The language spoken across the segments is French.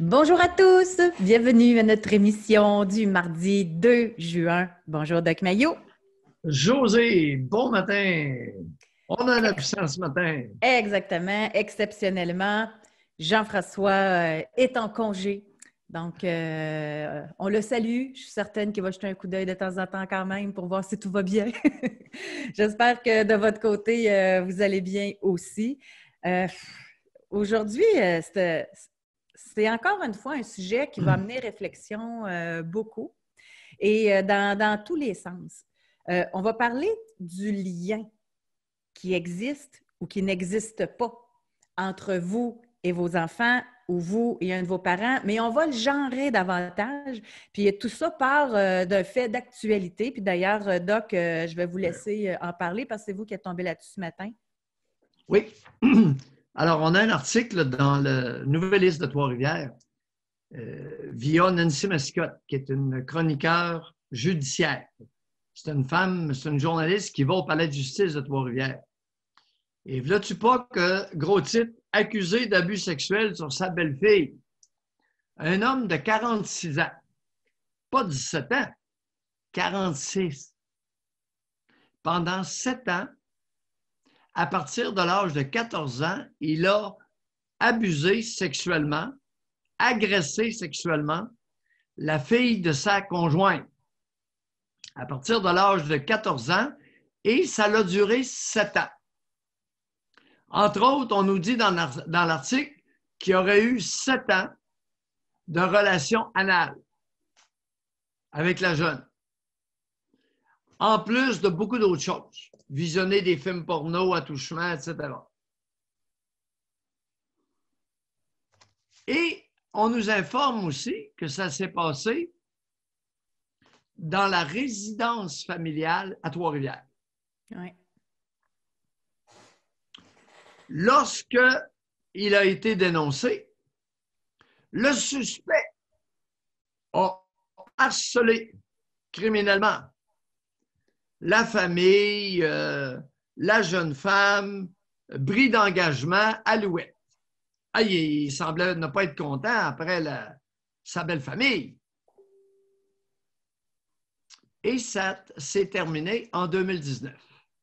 Bonjour à tous, bienvenue à notre émission du mardi 2 juin. Bonjour Doc Mayo. José, bon matin. On a la puissance ce matin. Exactement, exceptionnellement. Jean-François euh, est en congé. Donc, euh, on le salue. Je suis certaine qu'il va jeter un coup d'œil de temps en temps quand même pour voir si tout va bien. J'espère que de votre côté, euh, vous allez bien aussi. Aujourd'hui, c'est c'est encore une fois un sujet qui va hmm. amener réflexion euh, beaucoup et euh, dans, tous les sens. Euh, on va parler du lien qui existe ou qui n'existe pas entre vous et vos enfants ou vous et un de vos parents, mais on va le genrer davantage. Puis tout ça part d'un fait d'actualité. Puis d'ailleurs, Doc, je vais vous laisser en parler parce que c'est vous qui êtes tombé là-dessus ce matin. Oui. Alors, on a un article dans le liste de Trois-Rivières euh, via Nancy Mascotte, qui est une chroniqueur judiciaire. C'est une femme, c'est une journaliste qui va au palais de justice de Trois-Rivières. Et veux tu pas que, gros titre, accusé d'abus sexuels sur sa belle-fille? Un homme de 46 ans, pas 17 ans, 46. Pendant sept ans, à partir de l'âge de 14 ans, il a abusé sexuellement, agressé sexuellement la fille de sa conjointe à partir de l'âge de 14 ans et ça l'a duré 7 ans. Entre autres, on nous dit dans l'article qu'il aurait eu 7 ans de relation anale avec la jeune, en plus de beaucoup d'autres choses visionner des films porno, chemin, etc. Et on nous informe aussi que ça s'est passé dans la résidence familiale à Trois-Rivières. Oui. Lorsque il a été dénoncé, le suspect a harcelé criminellement la famille, euh, la jeune femme, bris d'engagement, alouette. Aïe, ah, il semblait ne pas être content après sa belle famille. Et ça s'est terminé en 2019.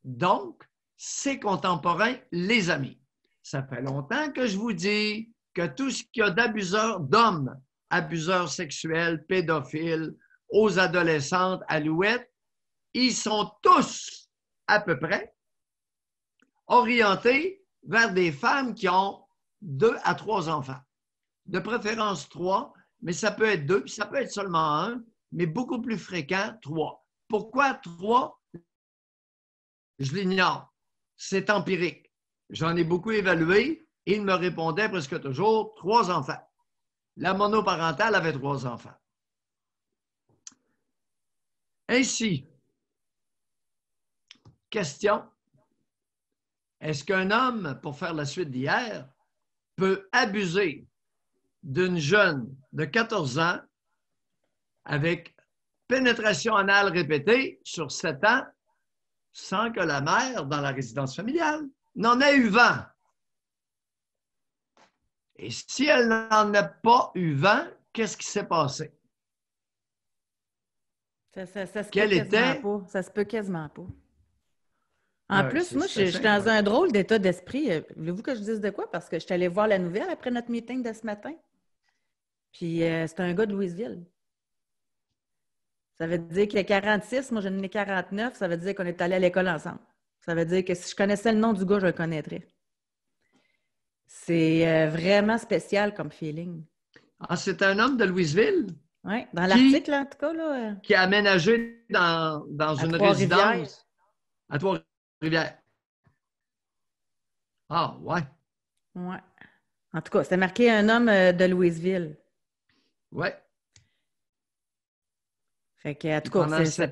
Donc, ses contemporains, les amis. Ça fait longtemps que je vous dis que tout ce qu'il y a d'abuseurs d'hommes, abuseurs sexuels, pédophiles, aux adolescentes, alouettes, ils sont tous à peu près orientés vers des femmes qui ont deux à trois enfants. De préférence trois, mais ça peut être deux, ça peut être seulement un, mais beaucoup plus fréquent, trois. Pourquoi trois? Je l'ignore. C'est empirique. J'en ai beaucoup évalué Ils me répondaient presque toujours trois enfants. La monoparentale avait trois enfants. Ainsi, Question. Est-ce qu'un homme, pour faire la suite d'hier, peut abuser d'une jeune de 14 ans avec pénétration anale répétée sur 7 ans sans que la mère, dans la résidence familiale, n'en ait eu vent? Et si elle n'en a pas eu vent, qu'est-ce qui s'est passé? Ça, ça se peut quasiment pas. En plus, moi, je suis dans un drôle d'état d'esprit. Euh, voulez-vous que je dise de quoi? Parce que je suis allée voir la nouvelle après notre meeting de ce matin. Puis euh, c'est un gars de Louisville. Ça veut dire qu'il est 46, moi j'en ai 49, ça veut dire qu'on est allé à l'école ensemble. Ça veut dire que si je connaissais le nom du gars, je le connaîtrais. C'est euh, vraiment spécial comme feeling. Ah, c'est un homme de Louisville? Oui, dans l'article, en tout cas. Là, qui a aménagé dans, dans une résidence à bien. Ah, ouais. Ouais. En tout cas, c'était marqué un homme euh, de Louisville. Ouais. Fait que, en tout cas, c'est.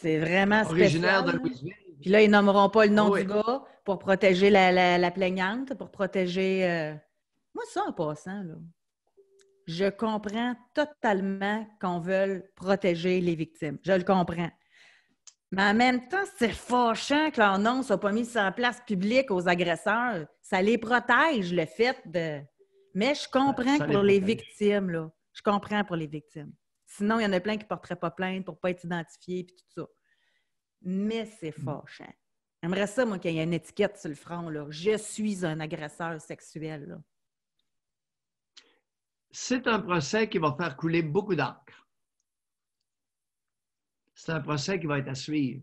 C'est vraiment spécial. Originaire de Louisville. Puis là, ils nommeront pas le nom du gars pour protéger la, la, plaignante, pour protéger. Euh, moi, ça, en passant, je comprends totalement qu'on veuille protéger les victimes. Je le comprends. Mais en même temps, c'est fâchant que leur nom soit pas mis sur la place publique aux agresseurs. Ça les protège, le fait de. Mais je comprends pour les, victimes, là. Je comprends pour les victimes. Sinon, il y en a plein qui ne porteraient pas plainte pour ne pas être identifiés et tout ça. Mais c'est mm. fâchant. J'aimerais ça, moi, qu'il y ait une étiquette sur le front, là. Je suis un agresseur sexuel, là. C'est un procès qui va faire couler beaucoup d'encre c'est un procès qui va être à suivre,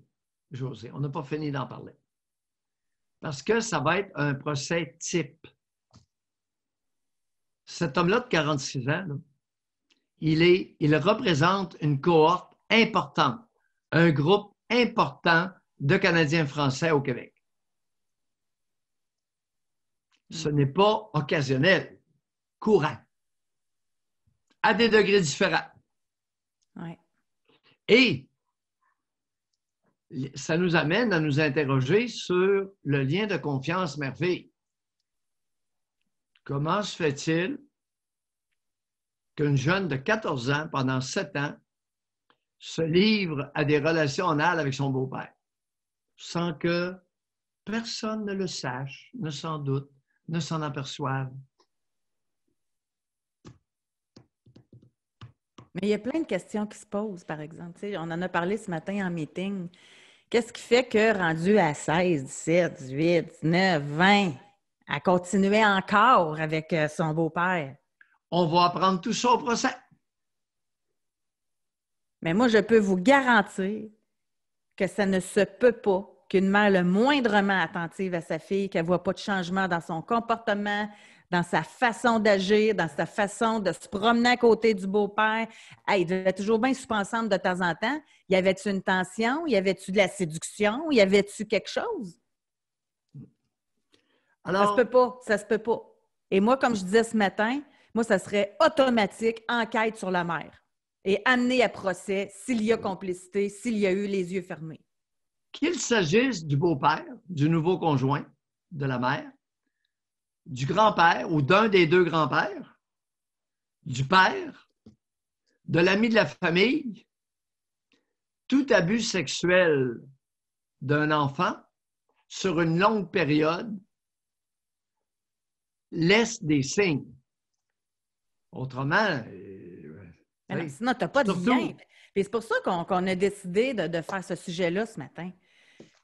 José. On n'a pas fini d'en parler. Parce que ça va être un procès type. Cet homme-là de 46 ans, il, est, il représente une cohorte importante, un groupe important de Canadiens français au Québec. Ce mm. n'est pas occasionnel, courant, à des degrés différents. Ouais. Et ça nous amène à nous interroger sur le lien de confiance merveille. Comment se fait-il qu'une jeune de 14 ans, pendant 7 ans, se livre à des relations anales avec son beau-père sans que personne ne le sache, ne s'en doute, ne s'en aperçoive? Mais il y a plein de questions qui se posent, par exemple. on en a parlé ce matin en meeting. Qu'est-ce qui fait que rendu à 16, 17, 18, 19, 20, à continuer encore avec euh, son beau-père? On va apprendre tout ça au procès. Mais moi, je peux vous garantir que ça ne se peut pas qu'une mère le moindrement attentive à sa fille, qu'elle ne voit pas de changement dans son comportement, dans sa façon d'agir, dans sa façon de se promener à côté du beau-père. il devait toujours bien se ensemble de temps en temps. Y avait il une tension? Y avait il de la séduction? Y avait-tu quelque chose? Alors... Ça se peut pas, ça se peut pas. Et moi, comme je disais ce matin, moi, ça serait automatique, enquête sur la mère et amener à procès s'il y a complicité, s'il y a eu les yeux fermés. Qu'il s'agisse du beau-père, du nouveau conjoint, de la mère, du grand-père ou d'un des deux grands-pères, du père, de l'ami de la famille, tout abus sexuel d'un enfant sur une longue période laisse des signes. Autrement, euh, sinon, tu n'as pas de signes. c'est pour ça qu'on a décidé de faire ce sujet-là ce matin.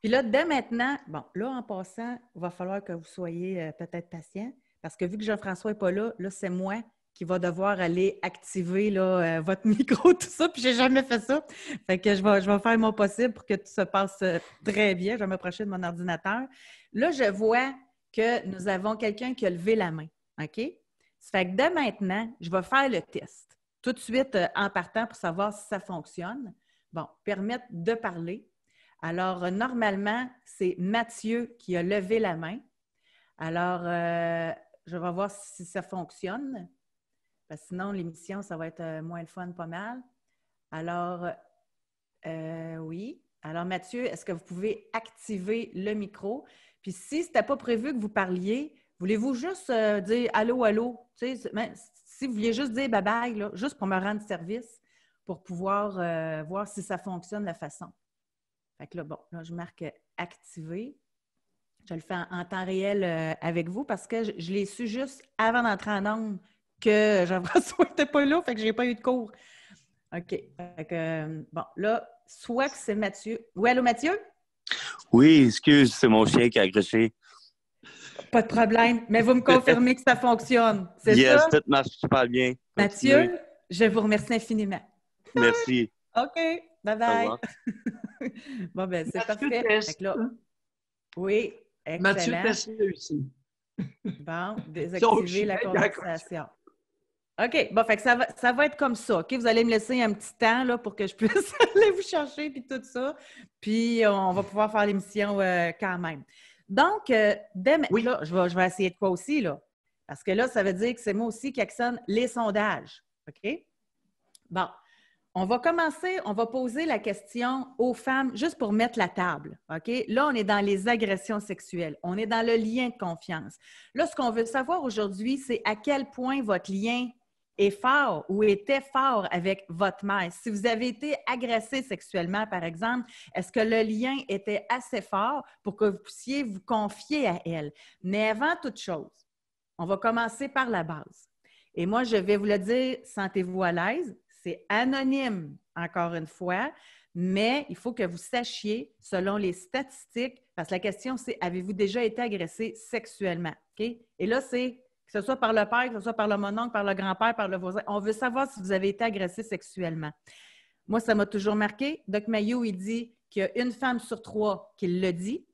Puis là, dès maintenant, bon, là, en passant, il va falloir que vous soyez euh, peut-être patient, parce que vu que Jean-François n'est pas là, là, c'est moi qui va devoir aller activer là, euh, votre micro, tout ça, puis j'ai jamais fait ça. Fait que je vais, je vais faire mon possible pour que tout se passe euh, très bien. Je vais m'approcher de mon ordinateur. Là, je vois que nous avons quelqu'un qui a levé la main, OK? fait que dès maintenant, je vais faire le test tout de suite en partant pour savoir si ça fonctionne. Bon, permettre de parler, alors, normalement, c'est Mathieu qui a levé la main. Alors, euh, je vais voir si ça fonctionne. Parce que sinon, l'émission, ça va être euh, moins le fun, pas mal. Alors, euh, oui. Alors, Mathieu, est-ce que vous pouvez activer le micro? Puis, si ce n'était pas prévu que vous parliez, voulez-vous juste dire allô, allô? si vous vouliez juste dire bye bye, juste pour me rendre service, pour pouvoir voir si ça fonctionne la façon. Fait là, bon, là, je marque activer. Je le fais en, temps réel euh, avec vous parce que je, l'ai su juste avant d'entrer en onde que Jean-François n'était pas là, fait que j'ai pas eu de cours. OK. Euh, bon, là, soit que c'est Mathieu. Oui, allô, Mathieu? Oui, excuse, c'est mon chien qui a accroché. Pas de problème, mais vous me confirmez que ça fonctionne. C'est yes, ça? tout marche super bien. Mathieu, je vous remercie infiniment. Merci. OK, bye bye. bon, ben, c'est parfait. Là, hein? oui, excellent. Mathieu aussi. bon, désactiver la hein, conversation. OK. Bon, fait ça va, être comme ça. OK? Vous allez me laisser un petit temps là, pour que je puisse aller vous chercher puis tout ça. Puis euh, on va pouvoir faire l'émission euh, quand même. Donc, euh, là, je vais, je vais essayer de quoi aussi, là? Parce que là, ça veut dire que c'est moi aussi qui actionne les sondages. OK? Bon. On va commencer, on va poser la question aux femmes juste pour mettre la table. OK? Là, on est dans les agressions sexuelles, on est dans le lien de confiance. Là, ce qu'on veut savoir aujourd'hui, c'est à quel point votre lien est fort ou était fort avec votre mère. Si vous avez été agressé sexuellement, par exemple, est-ce que le lien était assez fort pour que vous puissiez vous confier à elle? Mais avant toute chose, on va commencer par la base. Et moi, je vais vous le dire, sentez-vous à l'aise, c'est anonyme, encore une fois, mais il faut que vous sachiez, selon les statistiques, parce que la question, c'est avez-vous déjà été agressé sexuellement? Et là, c'est que ce soit par le père, que ce soit par le mononcle, par le grand-père, par le voisin. On veut savoir si vous avez été agressé sexuellement. Moi, ça m'a toujours marqué. Doc Mayou, il dit qu'il y a une femme sur trois qui le dit,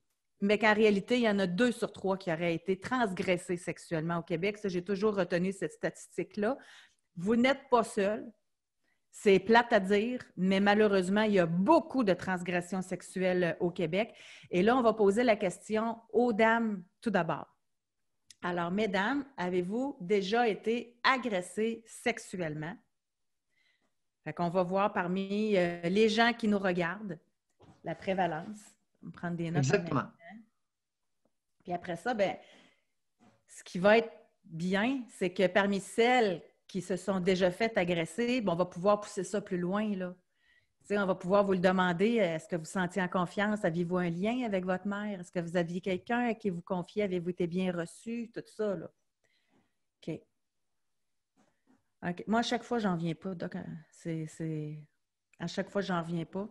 mais qu'en réalité, il y en a deux sur trois qui auraient été transgressées sexuellement au Québec. j'ai toujours retenu cette statistique-là. Vous n'êtes pas seul. C'est plate à dire, mais malheureusement, il y a beaucoup de transgressions sexuelles euh, au Québec. Et là, on va poser la question aux dames tout d'abord. Alors, mesdames, avez-vous déjà été agressées sexuellement? Fait qu'on va voir parmi euh, les gens qui nous regardent la prévalence. On va prendre des notes. Exactement. Puis après ça, ben, ce qui va être bien, c'est que parmi celles qui se sont déjà faites agresser, ben, on va pouvoir pousser ça plus loin. Là. on va pouvoir vous le demander. Euh, est-ce que vous sentiez en confiance? Aviez-vous un lien avec votre mère? Est-ce que vous aviez quelqu'un à qui vous confiez? Avez-vous été bien reçu? Tout ça, là. OK. Moi, à chaque fois, j'en viens pas. Donc, hein. c'est... À chaque fois, j'en viens pas.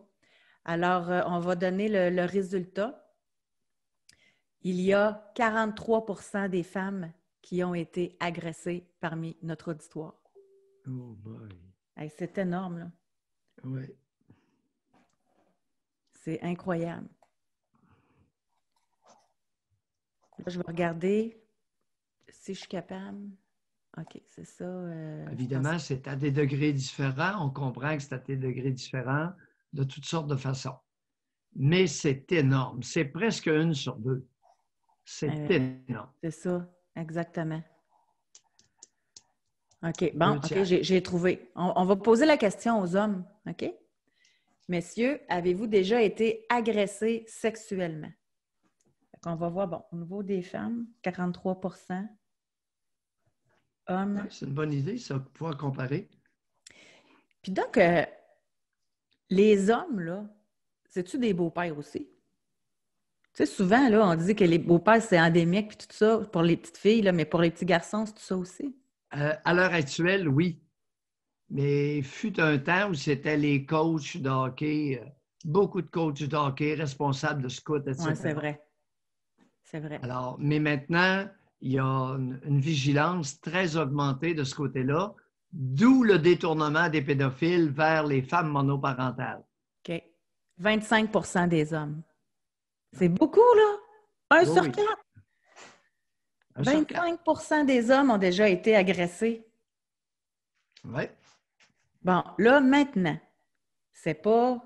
Alors, euh, on va donner le résultat. Il y a 43 des femmes qui ont été agressés parmi notre auditoire. Oh C'est énorme, là. Oui. C'est incroyable. je vais regarder si je suis capable. OK, c'est ça. Euh, Évidemment, c'est à des degrés différents. On comprend que c'est à des degrés différents de toutes sortes de façons. Mais c'est énorme. C'est presque une sur deux. C'est euh, énorme. C'est ça. Exactement. OK, bon, OK, j'ai trouvé. On, va poser la question aux hommes, OK? Messieurs, avez-vous déjà été agressé sexuellement? On va voir, bon, au niveau des femmes, 43 hommes. C'est une bonne idée, ça, pouvoir comparer. Puis donc, euh, les hommes, là, c'est-tu des beaux-pères aussi? Tu souvent, là, on dit que les beaux-pères, c'est endémique, puis tout ça, pour les petites filles, mais pour les petits garçons, c'est tout ça aussi? Euh, à l'heure actuelle, oui. Mais fut un temps où c'était les coachs de hockey, euh, beaucoup de coachs de hockey, responsables de scouts, etc. Oui, c'est vrai. C'est vrai. Alors, mais maintenant, il y a une vigilance très augmentée de ce côté-là, d'où le détournement des pédophiles vers les femmes monoparentales. OK. 25 des hommes. C'est beaucoup, là. Un oh sur quatre! 25 des hommes ont déjà été agressés. Oui. Bon, là, maintenant, c'est pas.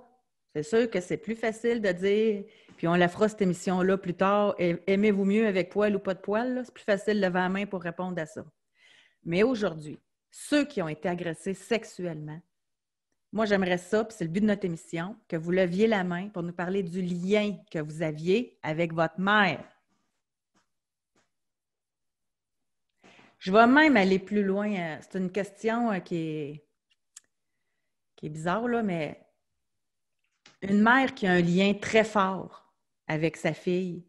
C'est sûr que c'est plus facile de dire, puis on la fera cette émission-là plus tard, aimez-vous mieux avec poil ou pas de poil? C'est plus facile de lever la main pour répondre à ça. Mais aujourd'hui, ceux qui ont été agressés sexuellement, moi, j'aimerais ça, puis c'est le but de notre émission, que vous leviez la main pour nous parler du lien que vous aviez avec votre mère. Je vais même aller plus loin. Euh, c'est une question euh, qui est, bizarre, là, mais une mère qui a un lien très fort avec sa fille,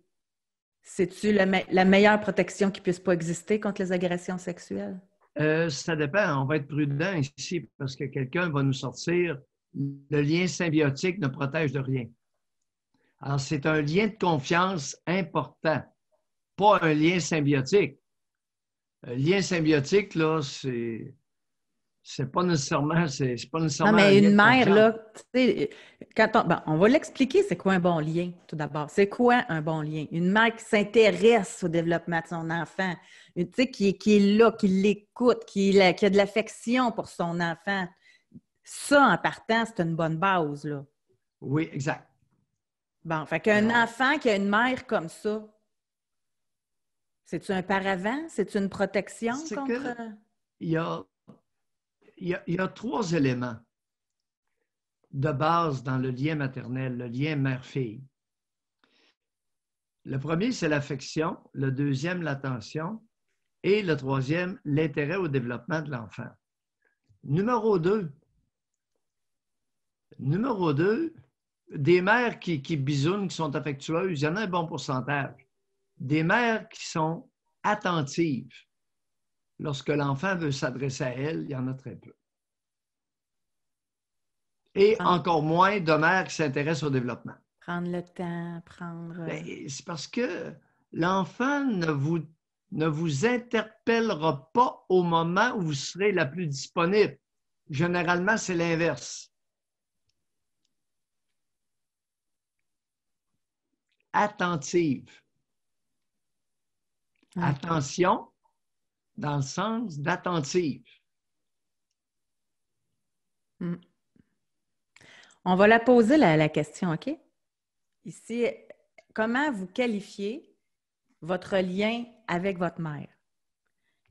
c'est-tu la, la meilleure protection qui puisse pas exister contre les agressions sexuelles? Euh, ça dépend. On va être prudent ici parce que quelqu'un va nous sortir le lien symbiotique ne protège de rien. Alors, c'est un lien de confiance important, pas un lien symbiotique. Un euh, lien symbiotique, là, c'est c'est pas nécessairement non mais une mère là on va l'expliquer c'est quoi un bon lien tout d'abord c'est quoi un bon lien une mère qui s'intéresse au développement de son enfant tu sais, qui, est là, qui l'écoute, qui, qui, a de l'affection pour son enfant. Ça, en partant, c'est une bonne base, là. Oui, exact. Bon, fait qu'un enfant qui a une mère comme ça, c'est-tu un paravent? C'est-tu une protection contre... il y a trois éléments de base dans le lien maternel, le lien mère-fille. Le premier, c'est l'affection. Le deuxième, l'attention. Et le troisième, l'intérêt au développement de l'enfant. Numéro deux, numéro deux, des mères qui, qui bisounent, qui sont affectueuses, il y en a un bon pourcentage. Des mères qui sont attentives. Lorsque l'enfant veut s'adresser à elle, il y en a très peu. Et encore moins de mères qui s'intéressent au développement. Prendre le temps, prendre. Euh, ben, c'est parce que l'enfant ne vous ne vous interpellera pas au moment où vous serez la plus disponible. Généralement, c'est l'inverse. Attentive. Attention dans le sens d'attentive. Hmm. On va la poser, la question, OK? Ici, comment vous qualifiez votre lien avec votre mère.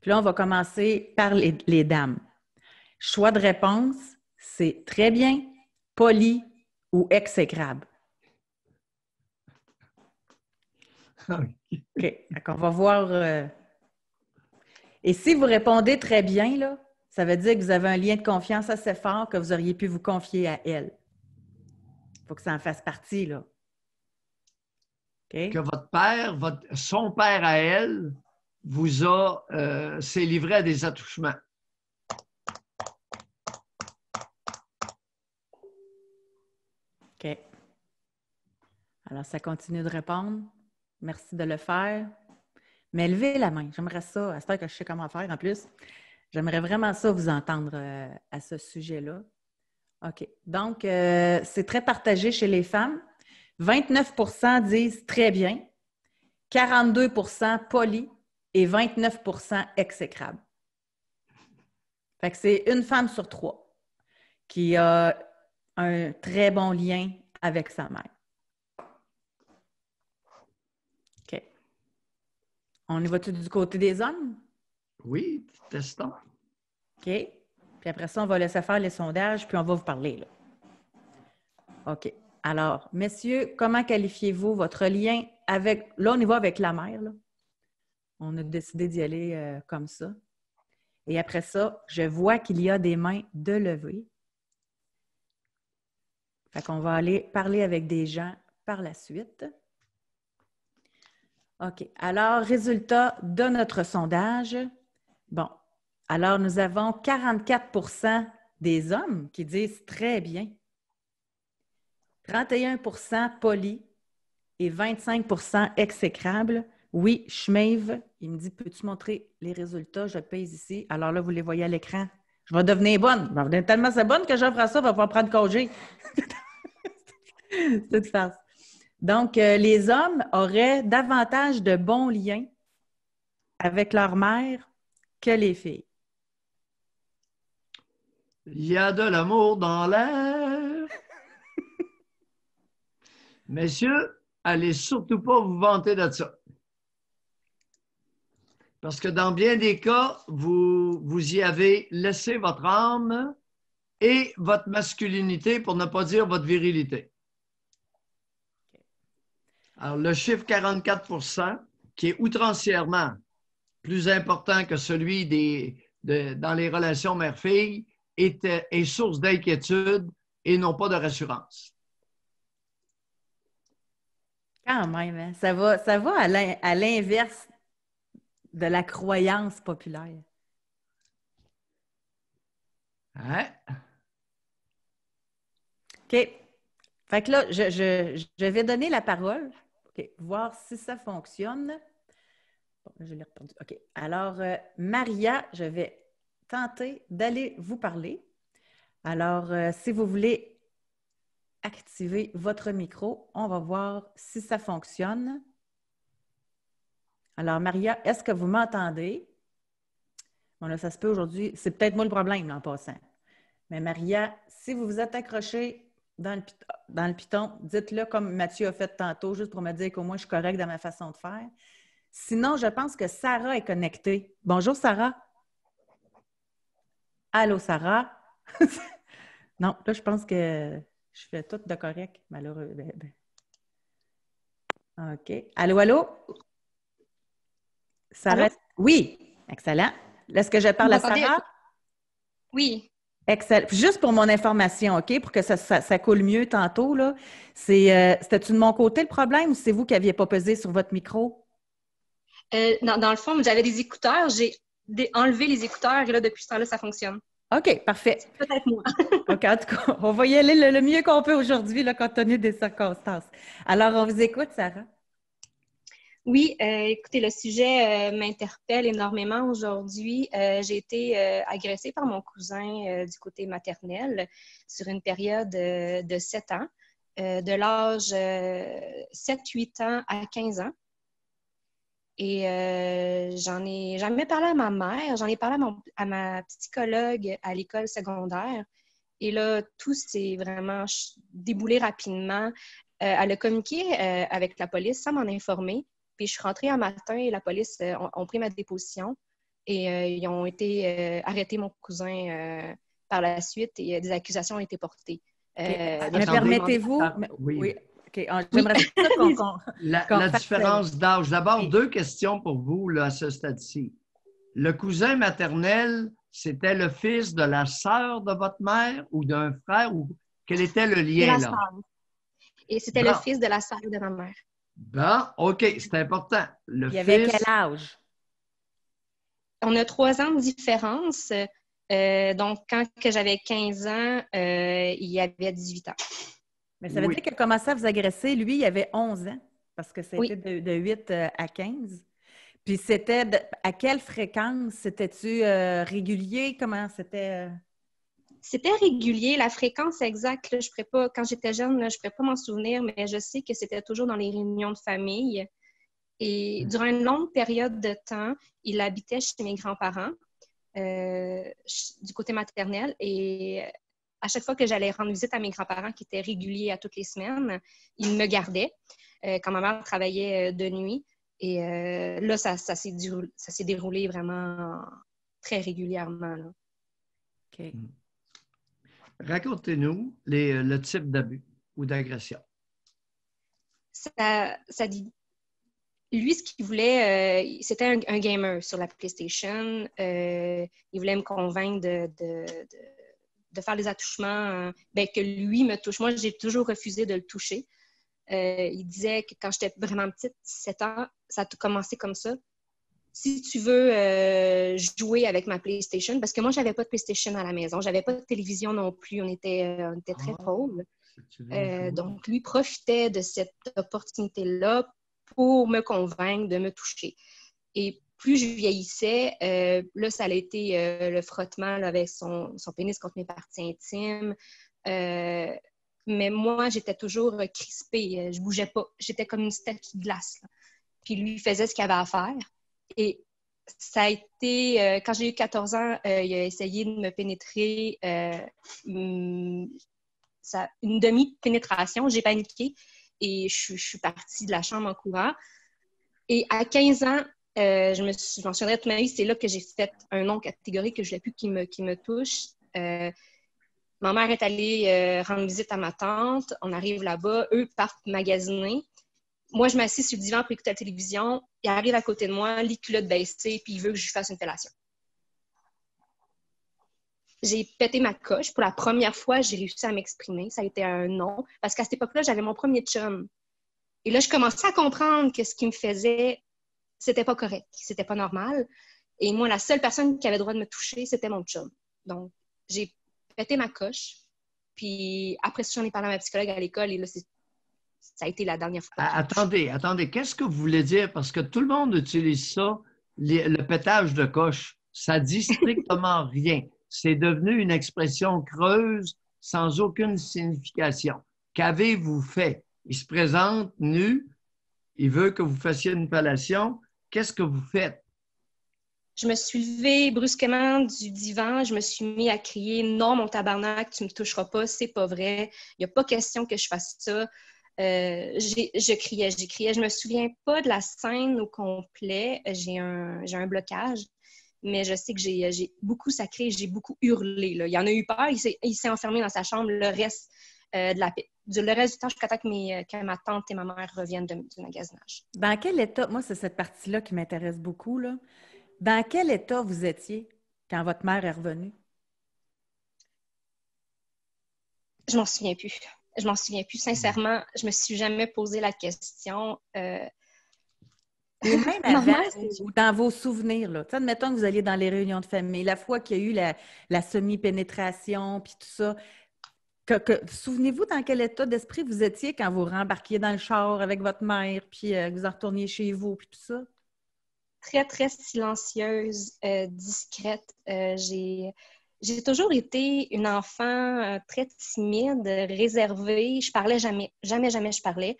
Puis là, on va commencer par les, dames. Choix de réponse, c'est très bien, poli ou exécrable. OK. on va voir. Euh, et si vous répondez très bien, là, ça veut dire que vous avez un lien de confiance assez fort que vous auriez pu vous confier à elle. Il faut que ça en fasse partie, là. Que votre père, votre, son père à elle, vous a, euh, s'est livré à des attouchements. OK. Alors, ça continue de répondre. Merci de le faire. Mais levez la main. J'aimerais ça, à que je sais comment faire en plus, j'aimerais vraiment ça vous entendre euh, à ce sujet-là. OK. Donc, euh, c'est très partagé chez les femmes. 29 disent très bien, 42 poli et 29 exécrable. Fait que c'est une femme sur trois qui a un très bon lien avec sa mère. OK. On y va-tu du côté des hommes? Oui, testons. OK. Puis après ça, on va laisser faire les sondages, puis on va vous parler. Là. OK. Alors, messieurs, comment qualifiez-vous votre lien avec... Là, on y va avec la mère, Là. On a décidé d'y aller euh, comme ça. Et après ça, je vois qu'il y a des mains de levée. Fait qu'on va aller parler avec des gens par la suite. OK. Alors, résultat de notre sondage. Bon. Alors, nous avons 44 des hommes qui disent très bien. 31 poli et 25 exécrable. Oui, Schm'Ve. il me dit Peux-tu montrer les résultats Je pèse ici. Alors là, vous les voyez à l'écran. Je vais devenir bonne. Je vais devenir tellement bonne que j'offre à ça, je pouvoir prendre congé. tout farce. Donc, euh, les hommes auraient davantage de bons liens avec leur mère que les filles. Il y a de l'amour dans l'air. Messieurs, allez surtout pas vous vanter de ça. Parce que dans bien des cas, vous, y avez laissé votre âme et votre masculinité, pour ne pas dire votre virilité. Alors, le chiffre 44 qui est outrancièrement plus important que celui des, dans les relations mère-fille, est, est source d'inquiétude et non pas de rassurance. Quand même, hein. ça va, ça va à l'inverse de la croyance populaire. Ouais. OK. Fait que là, je, vais donner la parole. OK. Voir si ça fonctionne. je l'ai répondu. OK. Alors, euh, Maria, je vais tenter d'aller vous parler. Alors, euh, si vous voulez activez votre micro. On va voir si ça fonctionne. Alors, Maria, est-ce que vous m'entendez? Bon, là, ça se peut aujourd'hui. C'est peut-être moi le problème, en passant. Mais Maria, si vous vous êtes accrochée dans le, dans le piton, dites-le comme Mathieu a fait tantôt, juste pour me dire qu'au moins je suis correcte dans ma façon de faire. Sinon, je pense que Sarah est connectée. Bonjour, Sarah. Allô, Sarah. non, là, je pense que je fais tout de correct, malheureux. Ben, ben. OK. Allô, allô? Oui, excellent. Est-ce que je parle à Sarah? Oui. Excellent. Juste pour mon information, OK, pour que ça, coule mieux tantôt, là, euh, c'était-tu de mon côté le problème ou c'est vous qui n'aviez pas pesé sur votre micro? Euh, dans le fond, j'avais des écouteurs, j'ai enlevé les écouteurs et là, depuis ce temps-là, ça fonctionne. OK, parfait. Peut-être moi. OK, en tout cas, on va y aller le, mieux qu'on peut aujourd'hui, compte tenu des circonstances. Alors, on vous écoute, Sarah. Oui, euh, écoutez, le sujet euh, m'interpelle énormément aujourd'hui. Euh, j'ai été agressée par mon cousin du côté maternel sur une période de 7 ans, de l'âge 7-8 ans à 15 ans. Et euh, j'en ai jamais parlé à ma mère, j'en ai parlé à, ma psychologue à l'école secondaire. Et là, tout s'est vraiment déboulé rapidement. Euh, elle a communiqué euh, avec la police sans m'en informer. Puis je suis rentrée un matin et la police ont, pris ma déposition et ils ont été arrêtés mon cousin par la suite et des accusations ont été portées. Permettez-vous, ah, oui la, différence d'âge. D'abord, deux questions pour vous là, à ce stade-ci. Le cousin maternel, c'était le fils de la sœur de votre mère ou d'un frère? ou Quel était le lien? là? Et c'était le fils de la sœur de ma mère. Bon, OK, c'est important. Le Il y avait quel âge? On a trois ans de différence. Euh, donc, quand j'avais 15 ans, euh, il y avait 18 ans. Mais ça veut dire qu'il a commencé à vous agresser, lui, il avait 11 ans, parce que c'était de, 8 euh, à 15. Puis c'était à quelle fréquence? C'était-tu euh, régulier? Comment c'était? Euh? C'était régulier. La fréquence exacte, je pourrais pas, quand j'étais jeune, je ne pourrais pas m'en souvenir, mais je sais que c'était toujours dans les réunions de famille. Et mmh. durant une longue période de temps, il habitait chez mes grands-parents. du côté maternel et à chaque fois que j'allais rendre visite à mes grands-parents, qui étaient réguliers à toutes les semaines, ils me gardaient euh, quand ma mère travaillait euh, de nuit. Et euh, là, ça, ça s'est déroulé, vraiment très régulièrement. Mm. Racontez-nous le type d'abus ou d'agression. Ça, dit lui, ce qu'il voulait, c'était un, gamer sur la PlayStation. il voulait me convaincre de, de faire les attouchements, hein. ben, que lui me touche. Moi, j'ai toujours refusé de le toucher. Euh, il disait que quand j'étais vraiment petite, 7 ans, ça a commencé comme ça. Si tu veux euh, jouer avec ma PlayStation, parce que moi, je n'avais pas de PlayStation à la maison, j'avais pas de télévision non plus, on était, euh, très ah, pauvres. donc, lui profitait de cette opportunité-là pour me convaincre de me toucher. Et plus je vieillissais, euh, là, ça a été euh, le frottement avec son, pénis contre mes parties intimes. Euh, mais moi, j'étais toujours euh, crispée. Je bougeais pas. J'étais comme une statue de glace. Puis lui faisait ce qu'il avait à faire. Et ça a été, quand j'ai eu 14 ans, il a essayé de me pénétrer mm, une, demi-pénétration. J'ai paniqué et je, je suis partie de la chambre en courant. Et à 15 ans, euh, je me souviendrai toute ma vie. C'est là que j'ai fait un nom catégorique que je n'ai plus qui me, qui touche. Euh, ma mère est allée euh, rendre visite à ma tante. On arrive là-bas. Eux partent magasiner. Moi, je m'assis sur le divan pour écouter la télévision. Il arrive à côté de moi, lit culotte baissée puis il veut que je lui fasse une fellation. J'ai pété ma coche. Pour la première fois, j'ai réussi à m'exprimer. Ça a été un nom. Parce qu'à cette époque-là, j'avais mon premier chum. Et là, je commençais à comprendre que ce qui me faisait c'était pas correct, c'était pas normal. Et moi, la seule personne qui avait le droit de me toucher, c'était mon chum. Donc, j'ai pété ma coche. Puis après si j'en ai parlé à ma psychologue à l'école et là, ça a été la dernière fois. Attendez, attendez, qu'est-ce que vous voulez dire? Parce que tout le monde utilise ça, le pétage de coche. Ça dit strictement rien. C'est devenu une expression creuse sans aucune signification. Qu'avez-vous fait? Il se présente nu, il veut que vous fassiez une palation. Qu'est-ce que vous faites? Je me suis levée brusquement du divan, je me suis mis à crier Non, mon tabarnak, tu me toucheras pas, c'est pas vrai, il n'y a pas question que je fasse ça. Euh, je criais, je criais. Je me souviens pas de la scène au complet. J'ai un, blocage, mais je sais que j'ai beaucoup sacré, j'ai beaucoup hurlé. Là. Il y en a eu peur, il s'est enfermé dans sa chambre le reste euh, de la, le reste du temps jusqu'à temps que, mes, euh, que ma tante et ma mère reviennent du magasinage. Dans quel état, moi, c'est cette partie-là qui m'intéresse beaucoup, là. Dans quel état vous étiez quand votre mère est revenue? Je m'en souviens plus. Je m'en souviens plus. Sincèrement, je me suis jamais posé la question. Euh... même dans vos souvenirs, là. T'sais, admettons que vous alliez dans les réunions de famille, la fois qu'il y a eu la, la semi-pénétration, puis tout ça, Souvenez-vous dans quel état d'esprit vous étiez quand vous rembarquiez dans le char avec votre mère, puis euh, que vous en retourniez chez vous, puis tout ça? Très, très silencieuse, euh, discrète. Euh, j'ai, toujours été une enfant très timide, réservée. Je parlais jamais, jamais, jamais je parlais.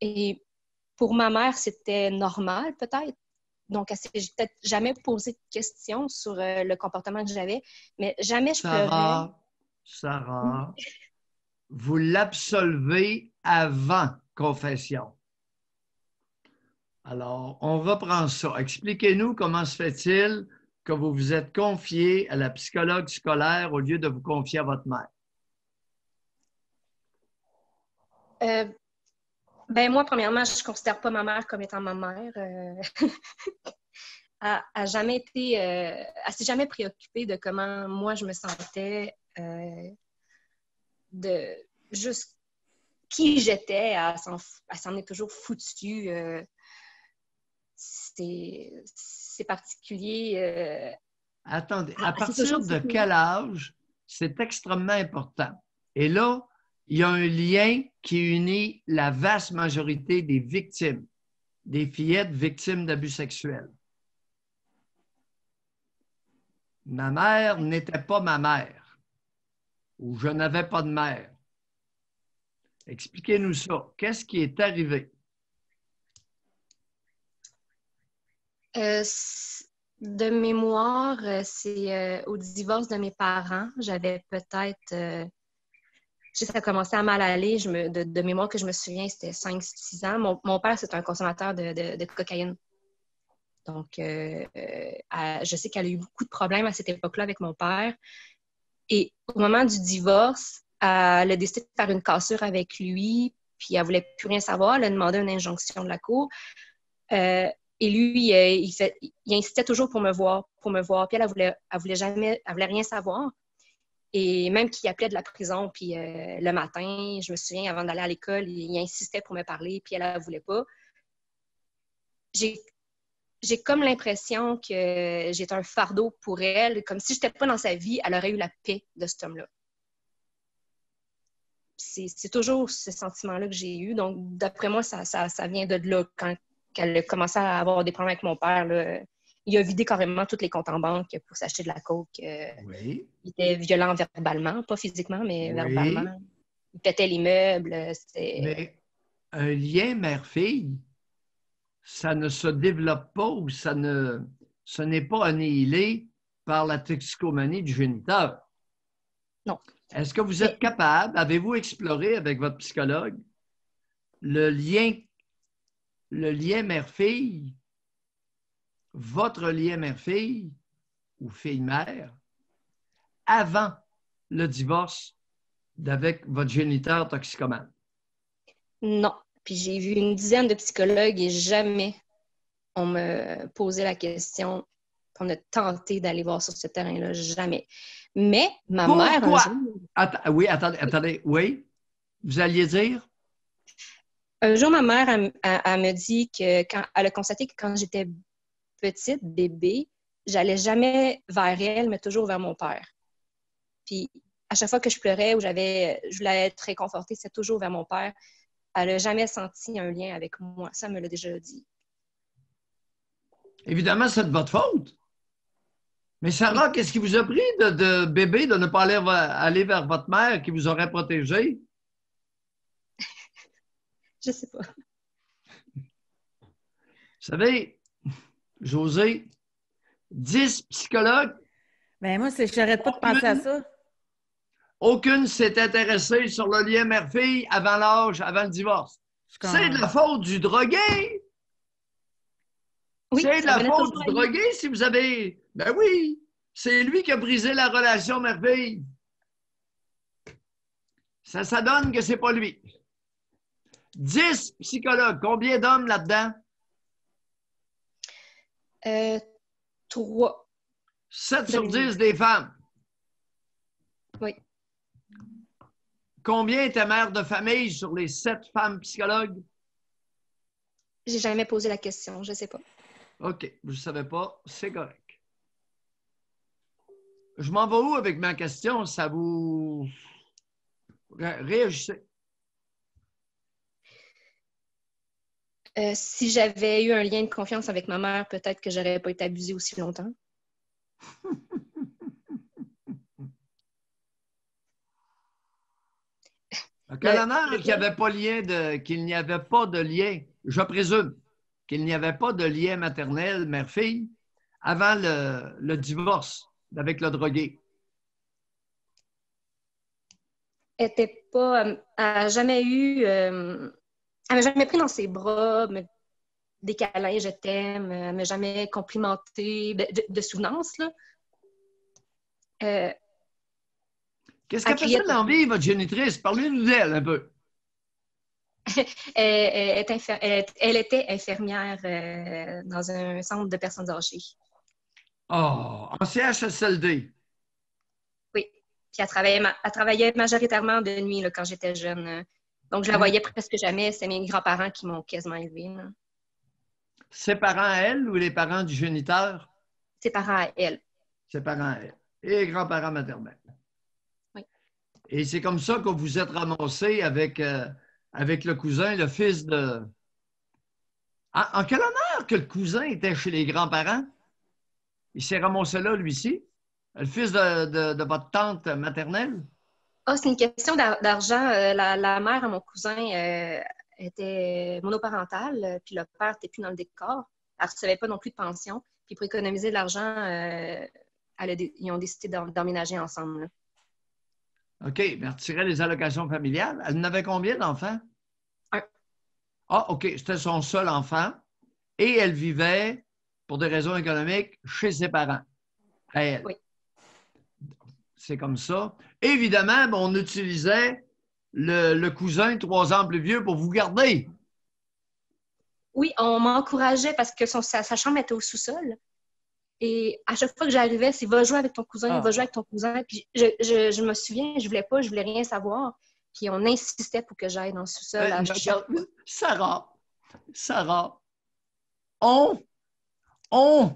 Et pour ma mère, c'était normal, peut-être. Donc, elle s'est peut-être jamais posé de questions sur le comportement que j'avais, mais jamais je ne pleurais. Sarah, vous l'absolvez avant confession. Alors, on reprend ça. Expliquez-nous comment se fait-il que vous vous êtes confié à la psychologue scolaire au lieu de vous confier à votre mère? Euh, ben moi, premièrement, je ne considère pas ma mère comme étant ma mère. Euh. elle, a jamais été, euh, elle s'est jamais préoccupée de comment moi je me sentais euh, de juste qui j'étais, elle s'en est toujours foutu euh, c'est particulier. Euh, Attendez, à partir de quel âge, c'est extrêmement important. Et là, il y a un lien qui unit la vaste majorité des victimes, des fillettes victimes d'abus sexuels. Ma mère n'était pas ma mère où Je n'avais pas de mère. Expliquez-nous ça. Qu'est-ce qui est arrivé? Euh, de mémoire, euh, c'est euh, au divorce de mes parents. J'avais peut-être. juste ça commencé à mal aller. de, mémoire que je me souviens, c'était 5-6 ans. Mon, père, c'est un consommateur de, cocaïne. Donc, je sais qu'elle a eu beaucoup de problèmes à cette époque-là avec mon père. Et au moment du divorce, elle a décidé de faire une cassure avec lui, puis elle voulait plus rien savoir. Elle a demandé une injonction de la cour. Euh, et lui, euh, il, insistait toujours pour me voir, pour me voir. Puis elle, ne voulait, elle voulait jamais, voulait rien savoir. Et même qu'il appelait de la prison, puis euh, le matin, je me souviens, avant d'aller à l'école, il, insistait pour me parler, puis elle ne voulait pas. J'ai j'ai comme l'impression que j'étais un fardeau pour elle, comme si je n'étais pas dans sa vie, elle aurait eu la paix de cet homme-là. C'est toujours ce sentiment-là que j'ai eu. Donc, d'après moi, ça, vient de là. Quand, elle a commencé à avoir des problèmes avec mon père, il a vidé carrément tous les comptes en banque pour s'acheter de la coke. Euh, il était violent verbalement, pas physiquement, mais verbalement. Il pétait l'immeuble. Euh, un lien mère-fille ça ne se développe pas ou ça ne, ce n'est pas annihilé par la toxicomanie du géniteur. Non. Est-ce que vous êtes capable, avez-vous exploré avec votre psychologue le lien, le lien mère-fille, votre lien mère-fille ou fille-mère, avant le divorce d'avec votre géniteur toxicomane? Non, puis j'ai vu une dizaine de psychologues et jamais on me posait la question, on a tenté d'aller voir sur ce terrain-là, jamais. Mais ma mère. Pourquoi? oui, attendez, attendez, oui. Vous alliez dire? Un jour, ma mère, elle, me dit que quand elle a constaté que quand j'étais petite, bébé, j'allais jamais vers elle, mais toujours vers mon père. Puis à chaque fois que je pleurais ou j'avais, je voulais être réconfortée, c'était toujours vers mon père elle n'a jamais senti un lien avec moi. Ça me l'a déjà dit. Évidemment, c'est de votre faute. Mais Sarah, qu'est-ce qui vous a pris de, bébé de ne pas aller, vers votre mère qui vous aurait protégé? Je sais pas. Vous savez, José, dix psychologues. Ben moi, je n'arrête pas de penser à ça. Aucune s'est intéressée sur le lien mère avant l'âge, avant le divorce. C'est de la faute du drogué. c'est de la faute du drogué si vous avez. Ben oui, c'est lui qui a brisé la relation mère Ça, ça donne que c'est pas lui. Dix psychologues, combien d'hommes là-dedans? Euh, trois. Sept sur dix des femmes. Oui. Combien ta mère de famille sur les sept femmes psychologues? J'ai jamais posé la question, je ne sais pas. OK, je ne savez pas, c'est correct. Je m'en vais où avec ma question? Ça vous. Réagissez. Euh, si j'avais eu un lien de confiance avec ma mère, peut-être que j'aurais pas été abusée aussi longtemps. qu'il n'y avait pas de, qu'il n'y avait pas de lien, je présume, qu'il n'y avait pas de lien maternel mère-fille avant le, divorce avec le drogué. était pas, elle jamais eu, euh, elle m'a jamais pris dans ses bras, me, des câlins, je t'aime, elle m'a jamais complimenté ben, de, de, Là. Euh, Qu'est-ce ah, qu'elle fait dans vie, votre génitrice? Parlez-nous d'elle un peu. elle, était infirmière euh, dans un centre de personnes âgées. Oh, en CHSLD. Oui. Puis elle travaillait, majoritairement de nuit quand j'étais jeune. Donc, je la mm-hmm. voyais presque jamais. C'est mes grands-parents qui m'ont quasiment élevée. Ses parents à elle ou les parents du géniteur? Ses parents à elle. Ses parents à elle. Et grands-parents maternels. Et c'est comme ça que vous êtes ramassé avec, euh, avec le cousin, le fils de. Ah, en, quel honneur que le cousin était chez les grands-parents? Il s'est ramassé là, lui-ci? Le fils de, votre tante maternelle? oh, c'est une question d'argent. Euh, la, mère de mon cousin euh, était monoparentale, puis le père n'était plus dans le décor. Elle ne recevait pas non plus de pension. Puis pour économiser de l'argent, ils ont décidé d'emménager ensemble. OK, mais retirait les allocations familiales. Elle n'avait combien d'enfants? Un. Ah, OK, c'était son seul enfant. Et elle vivait, pour des raisons économiques, chez ses parents. À elle. Oui. C'est comme ça. Évidemment, ben, on utilisait le, cousin trois ans plus vieux pour vous garder. Oui, on m'encourageait parce que sa, chambre était au sous-sol. Et à chaque fois que j'arrivais, c'est va jouer avec ton cousin, ah. va jouer avec ton cousin. Puis je, me souviens, je voulais pas, je voulais rien savoir. Puis on insistait pour que j'aille dans le sous-sol. Sarah, Sarah, on, on,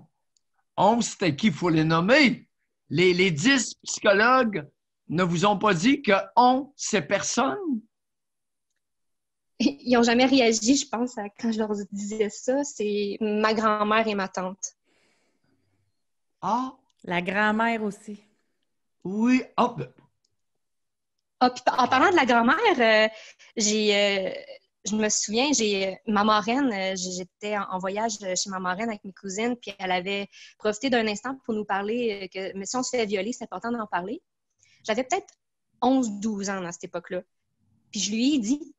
on, c'était qui faut les nommer? Les, dix psychologues ne vous ont pas dit que on, c'est personne? Ils n'ont jamais réagi, je pense, quand je leur disais ça. C'est ma grand-mère et ma tante. Ah! La grand-mère aussi. Oui. Hop! Ah, ben, ah, en parlant de la grand-mère, euh, j'ai, euh, je me souviens, j'ai euh, ma marraine, j'étais en, voyage chez ma marraine avec mes cousines, puis elle avait profité d'un instant pour nous parler que mais si on se fait violer, c'est important d'en parler. J'avais peut-être 11-12 ans à cette époque-là. Puis je lui ai dit,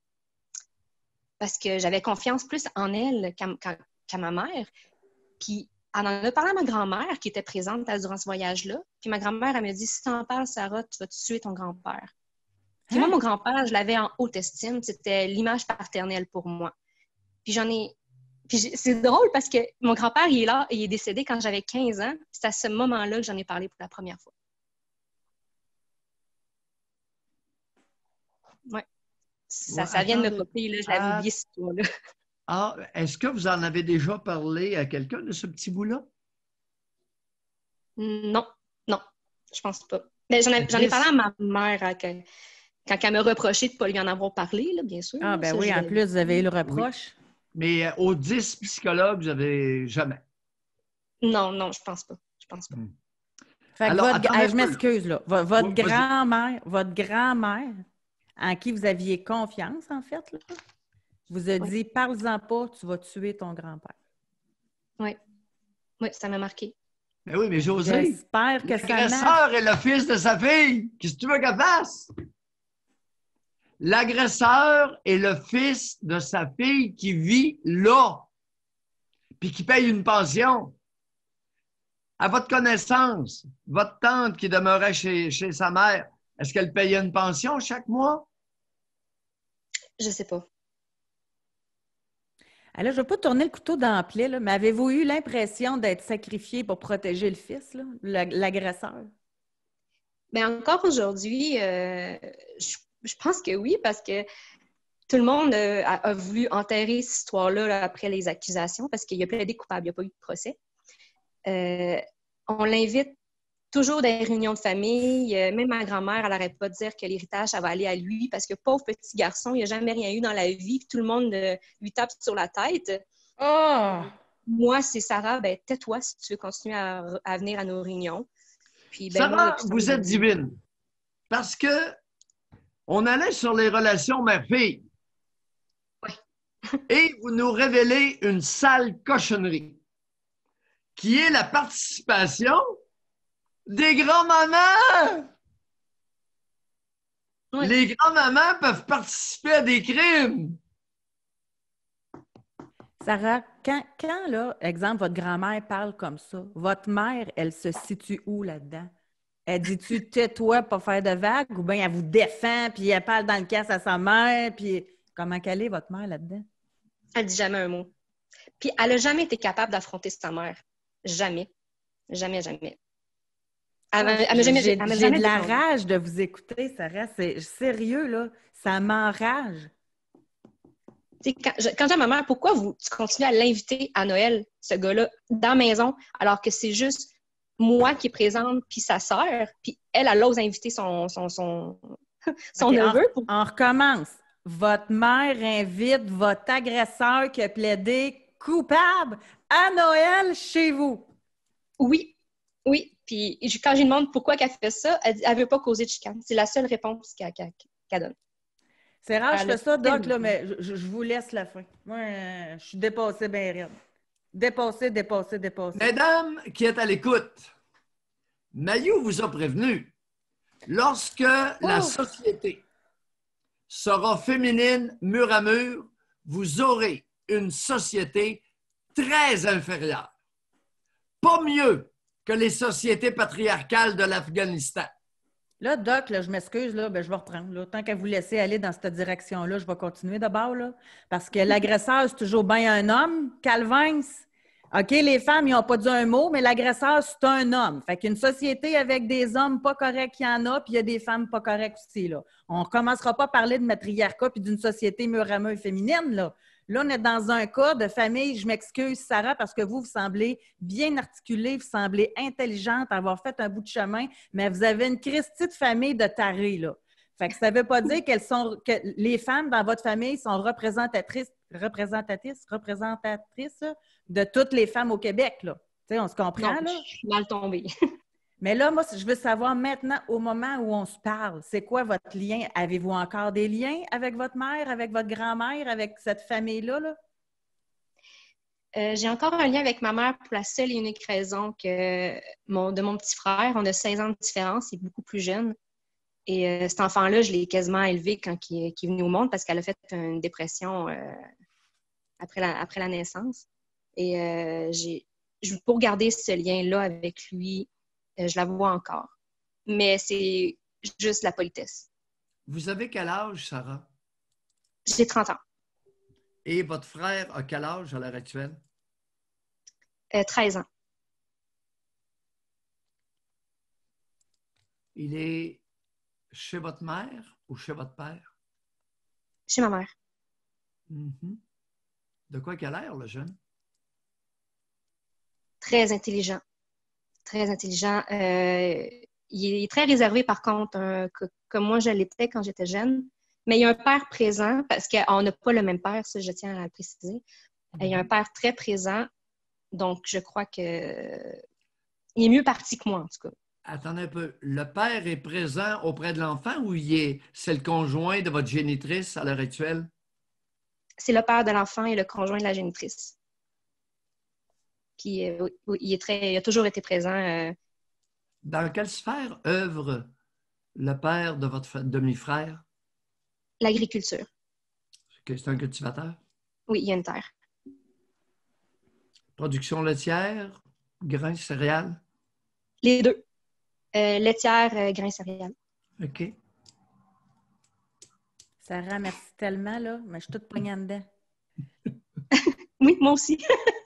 parce que j'avais confiance plus en elle qu'à ma mère. Puis on en a parlé à ma grand-mère qui était présente durant ce voyage-là. Puis ma grand-mère, elle me dit Si t'en parles, Sarah, tu vas tuer ton grand-père. Puis moi, hein? mon grand-père, je l'avais en haute estime. C'était l'image paternelle pour moi. Puis j'en ai. Puis c'est drôle parce que mon grand-père, il est là, il est décédé quand j'avais 15 ans. C'est à ce moment-là que j'en ai parlé pour la première fois. Ouais. Ça, vient de me popper, là. Je l'avais ah. oublié ce tour-là. Ah, est-ce que vous en avez déjà parlé à quelqu'un de ce petit bout-là? Non, non, je pense pas. Mais j'en, ai parlé à ma mère quand, elle me reprochait de ne pas lui en avoir parlé, bien sûr. Ah, ben oui, en plus, vous avez eu le reproche. Mais euh, aux 10 psychologues, vous n'avez jamais. Non, non, je pense pas. Je pense pas. je m'excuse, Votre grand-mère, votre grand-mère, en qui vous aviez confiance, en fait, vous ai dit parle-en pas, tu vas tuer ton grand-père. Oui. Oui, ça m'a marqué. Mais ben oui, mais José. J'espère que L'agresseur est le fils de sa fille. Qu'est-ce que tu veux qu'elle fasse? L'agresseur est le fils de sa fille qui vit là, puis qui paye une pension. À votre connaissance, votre tante qui demeurait chez, sa mère, est-ce qu'elle payait une pension chaque mois? Je ne sais pas. Alors, ah, je ne vais pas tourner le couteau dans mais avez-vous eu l'impression d'être sacrifié pour protéger le fils, l'agresseur? Mais ben, encore aujourd'hui, euh, je, pense que oui, parce que tout le monde euh, a, voulu enterrer cette histoire-là après les accusations, parce qu'il y a des coupable, il n'y a pas eu de procès. Euh, on l'invite toujours des réunions de famille. Euh, même ma grand-mère, elle n'arrête pas de dire que l'héritage, ça va aller à lui parce que pauvre petit garçon, il n'a jamais rien eu dans la vie, tout le monde euh, lui tape sur la tête. Ah! Moi, c'est Sarah, ben tais-toi si tu veux continuer à, venir à nos réunions. Ben, Sarah, vous êtes divine. Parce que on allait sur les relations ma fille Oui. Et vous nous révélez une sale cochonnerie qui est la participation des grands-mamans! Les grands-mamans peuvent participer à des crimes! Sarah, quand, quand là, exemple, votre grand-mère parle comme ça, votre mère, elle se situe où là-dedans? Elle dit-tu tais-toi pour faire de vagues ou bien elle vous défend puis elle parle dans le casse à sa mère? Puis comment qu'elle est, votre mère, là-dedans? Elle dit jamais un mot. Puis elle a jamais été capable d'affronter sa mère. Jamais. Jamais, jamais. J'ai de la rage de vous écouter, Sarah. C'est sérieux, là. Ça m'enrage. Quand, quand j'ai ma mère, pourquoi tu continues à l'inviter à Noël, ce gars-là, dans la maison, alors que c'est juste moi qui présente, puis sa soeur, puis elle, a l'ose inviter son, son, son, neveu. on, recommence. Votre mère invite votre agresseur qui a plaidé coupable à Noël chez vous. Oui, oui. Puis quand je lui demande pourquoi elle fait ça, elle dit veut pas causer de chicane. C'est la seule réponse qu'elle donne. C'est rare, je fais ça, donc là, mais je, vous laisse la fin. Moi, euh, je suis dépassée, bien rien. Dépassée, dépassée, dépassée. Mesdames qui êtes à l'écoute, Mayou vous a prévenu. Lorsque la société sera féminine mur à mur, vous aurez une société très inférieure. Pas mieux que les sociétés patriarcales de l'Afghanistan. Là, Doc, je m'excuse, là, ben, je vais reprendre. Tant qu'à vous laisser aller dans cette direction-là, je vais continuer d'abord. parce que l'agresseur, c'est toujours bien un homme. Calvin, OK, les femmes, ils n'ont pas dit un mot, mais l'agresseur, c'est un homme. Fait qu'une société avec des hommes pas corrects, il y en a, puis il y a des femmes pas correctes aussi. On ne recommencera pas à parler de matriarcat puis d'une société mûre féminine. Là. Là, on est dans un cas de famille, je m'excuse, Sarah, parce que vous, vous semblez bien articulée, vous semblez intelligente, avoir fait un bout de chemin, mais vous avez une Christie de famille de tarés, là. Fait que ça ne veut pas dire qu'elles sont que les femmes dans votre famille sont représentatrices, représentatrices, représentatrices de toutes les femmes au Québec, là. on se comprend, là. mal tombée. Mais là, moi, je veux savoir maintenant, au moment où on se parle, c'est quoi votre lien? Avez-vous encore des liens avec votre mère, avec votre grand-mère, avec cette famille-là? Euh, j'ai encore un lien avec ma mère pour la seule et unique raison que de mon petit frère, on a 16 ans de différence, il est beaucoup plus jeune. Et euh, cet enfant-là, je l'ai quasiment élevé quand il, est venu au monde parce qu'elle a fait une dépression euh, après, la, après la naissance. Et j'ai, pour garder ce lien-là avec lui, euh, je la vois encore. Mais c'est juste la politesse. Vous avez quel âge, Sarah? J'ai 30 ans. Et votre frère a quel âge à l'heure actuelle? 13 euh, ans. Il est chez votre mère ou chez votre père? Chez ma mère. Mm-hmm. De quoi a l'air, le jeune? Très intelligent très intelligent. Euh, il est très réservé, par contre, comme moi je l'étais quand j'étais jeune. Mais il y a un père présent, parce qu'on n'a pas le même père, ça je tiens à le préciser. Mhm. Il y a un père très présent, donc je crois que il est mieux parti que moi, en tout cas. Attendez un peu. Le père est présent auprès de l'enfant ou il est, c'est le conjoint de votre génitrice à l'heure actuelle? C'est le père de l'enfant et le conjoint de la génitrice. Qui il, est très, il a toujours été présent. Euh. Dans quelle sphère œuvre le père de votre demi-frère? L'agriculture. C'est un cultivateur? Oui, il y a une terre. Production laitière, grains, céréales? Les deux. Euh, laitière, euh, grains, céréales. OK. Sarah, merci tellement, là, mais je suis toute en dedans. oui, moi aussi.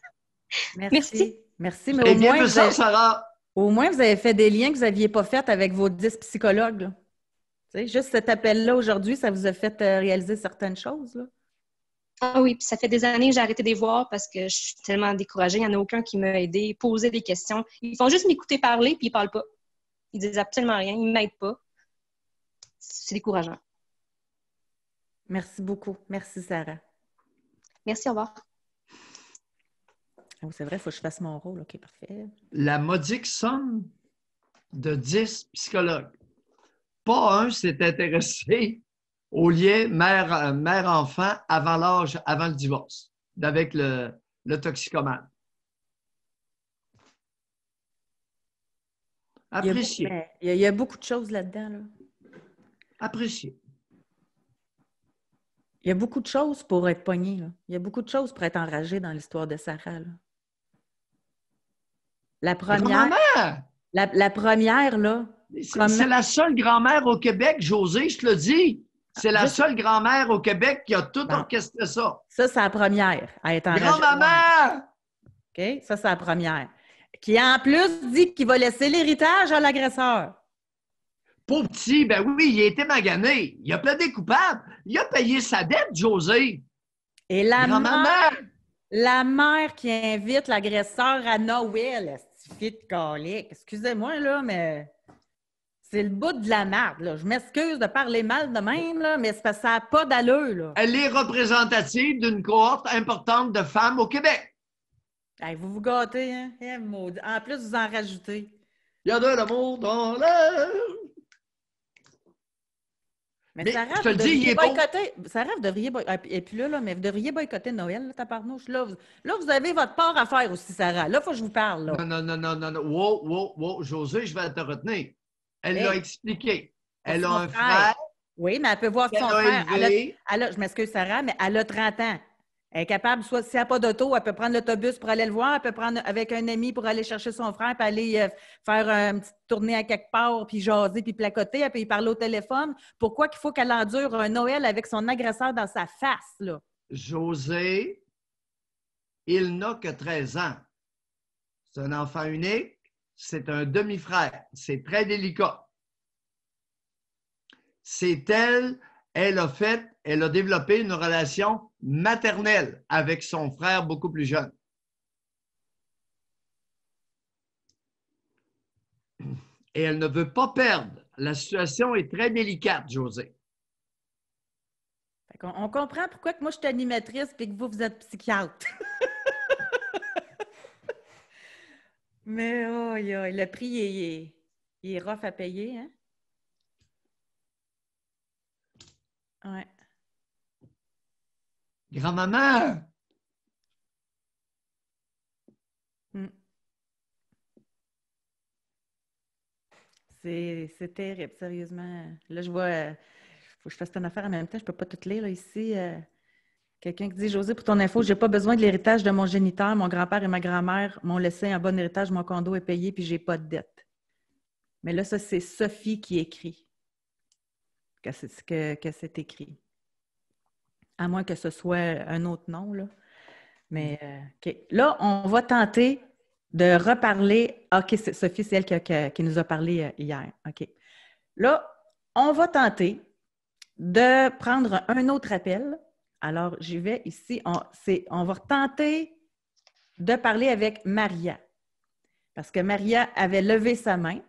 Merci. Merci. mais eh au moins, vous avez fait des liens que vous n'aviez pas faits avec vos dix psychologues. juste cet appel-là aujourd'hui, ça vous a fait euh, réaliser certaines choses. Ah oui, puis ça fait des années que j'ai arrêté de les voir parce que je suis tellement découragée. Il n'y en a aucun qui m'a aidé, poser des questions. Ils font juste m'écouter parler, puis ils ne parlent pas. Ils disent absolument rien, ils ne m'aident pas. C'est décourageant. Merci beaucoup. Merci, Sarah. Merci, au revoir c'est vrai, il faut que je fasse mon rôle. OK, parfait. La modique somme de 10 psychologues. Pas un s'est intéressé au lien mère, euh, mère-enfant avant l'âge, avant le divorce, avec le, toxicomane. Apprécié. Il y a, beaucoup de choses là-dedans. Apprécié. Il y a beaucoup de choses pour être pogné. Il y a beaucoup de choses pour être enragé dans l'histoire de Sarah. La première. La, première, là. C'est la seule grand-mère au Québec, José, je te le dis. C'est la seule grand-mère au Québec qui a tout orchestré ça. Ça, c'est la première à être en Grand-maman! OK? Ça, c'est la première. Qui, en plus, dit qu'il va laisser l'héritage à l'agresseur. Pauvre petit, ben oui, il a été magané. Il a plaidé coupables. Il a payé sa dette, José. Et la mère, la mère qui invite l'agresseur à Noël, Excusez-moi, là, mais c'est le bout de la merde, Je m'excuse de parler mal de même, mais ça n'a pas d'allure, Elle est représentative d'une cohorte importante de femmes au Québec. vous vous gâtez, hein? Eh, en plus, vous en rajoutez. Il y a de l'amour dans l'air. Mais, Sarah, je vous dis, vous devriez boycotter. Et puis là, mais vous devriez boycotter Noël, ta tabarnouche. Là vous... là, vous avez votre part à faire aussi, Sarah. Là, il faut que je vous parle. Là. Non, non, non, non, non. Wow, wow, wow. José, je vais te retenir. Elle l'a expliqué. Elle a un frère. Oui, mais elle peut voir son frère. Elle je m'excuse, Sarah, mais elle a 30 ans. Elle est capable, soit si elle n'a pas d'auto, elle peut prendre l'autobus pour aller le voir, elle peut prendre avec un ami pour aller chercher son frère, puis aller euh, faire une petite tournée à quelque part, puis jaser, puis placoter, puis parler au téléphone. Pourquoi qu'il faut qu'elle endure un Noël avec son agresseur dans sa face, là? José, il n'a que 13 ans. C'est un enfant unique, c'est un demi-frère, c'est très délicat. C'est elle elle a fait, elle a développé une relation maternelle avec son frère beaucoup plus jeune. Et elle ne veut pas perdre. La situation est très délicate, José. On, comprend pourquoi que moi je suis animatrice et que vous, vous êtes psychiatre. Mais oh, le prix, est, est rough à payer. Hein? Ouais. Grand-maman! Hmm. C'est terrible, sérieusement. Là, je vois, faut que je fasse ton affaire en même temps, je peux pas tout lire là, ici. Euh. Quelqu'un qui dit José, pour ton info, j'ai pas besoin de l'héritage de mon géniteur. Mon grand-père et ma grand-mère m'ont laissé un bon héritage, mon condo est payé, puis j'ai pas de dette. Mais là, ça, c'est Sophie qui écrit que c'est écrit. À moins que ce soit un autre nom, là. Mais mm. euh, là, on va tenter de reparler. OK, Sophie, c'est elle qui, nous a parlé euh, hier. OK. Là, on va tenter de prendre un autre appel. Alors, j'y vais ici. on va tenter de parler avec Maria. Parce que Maria avait levé sa main.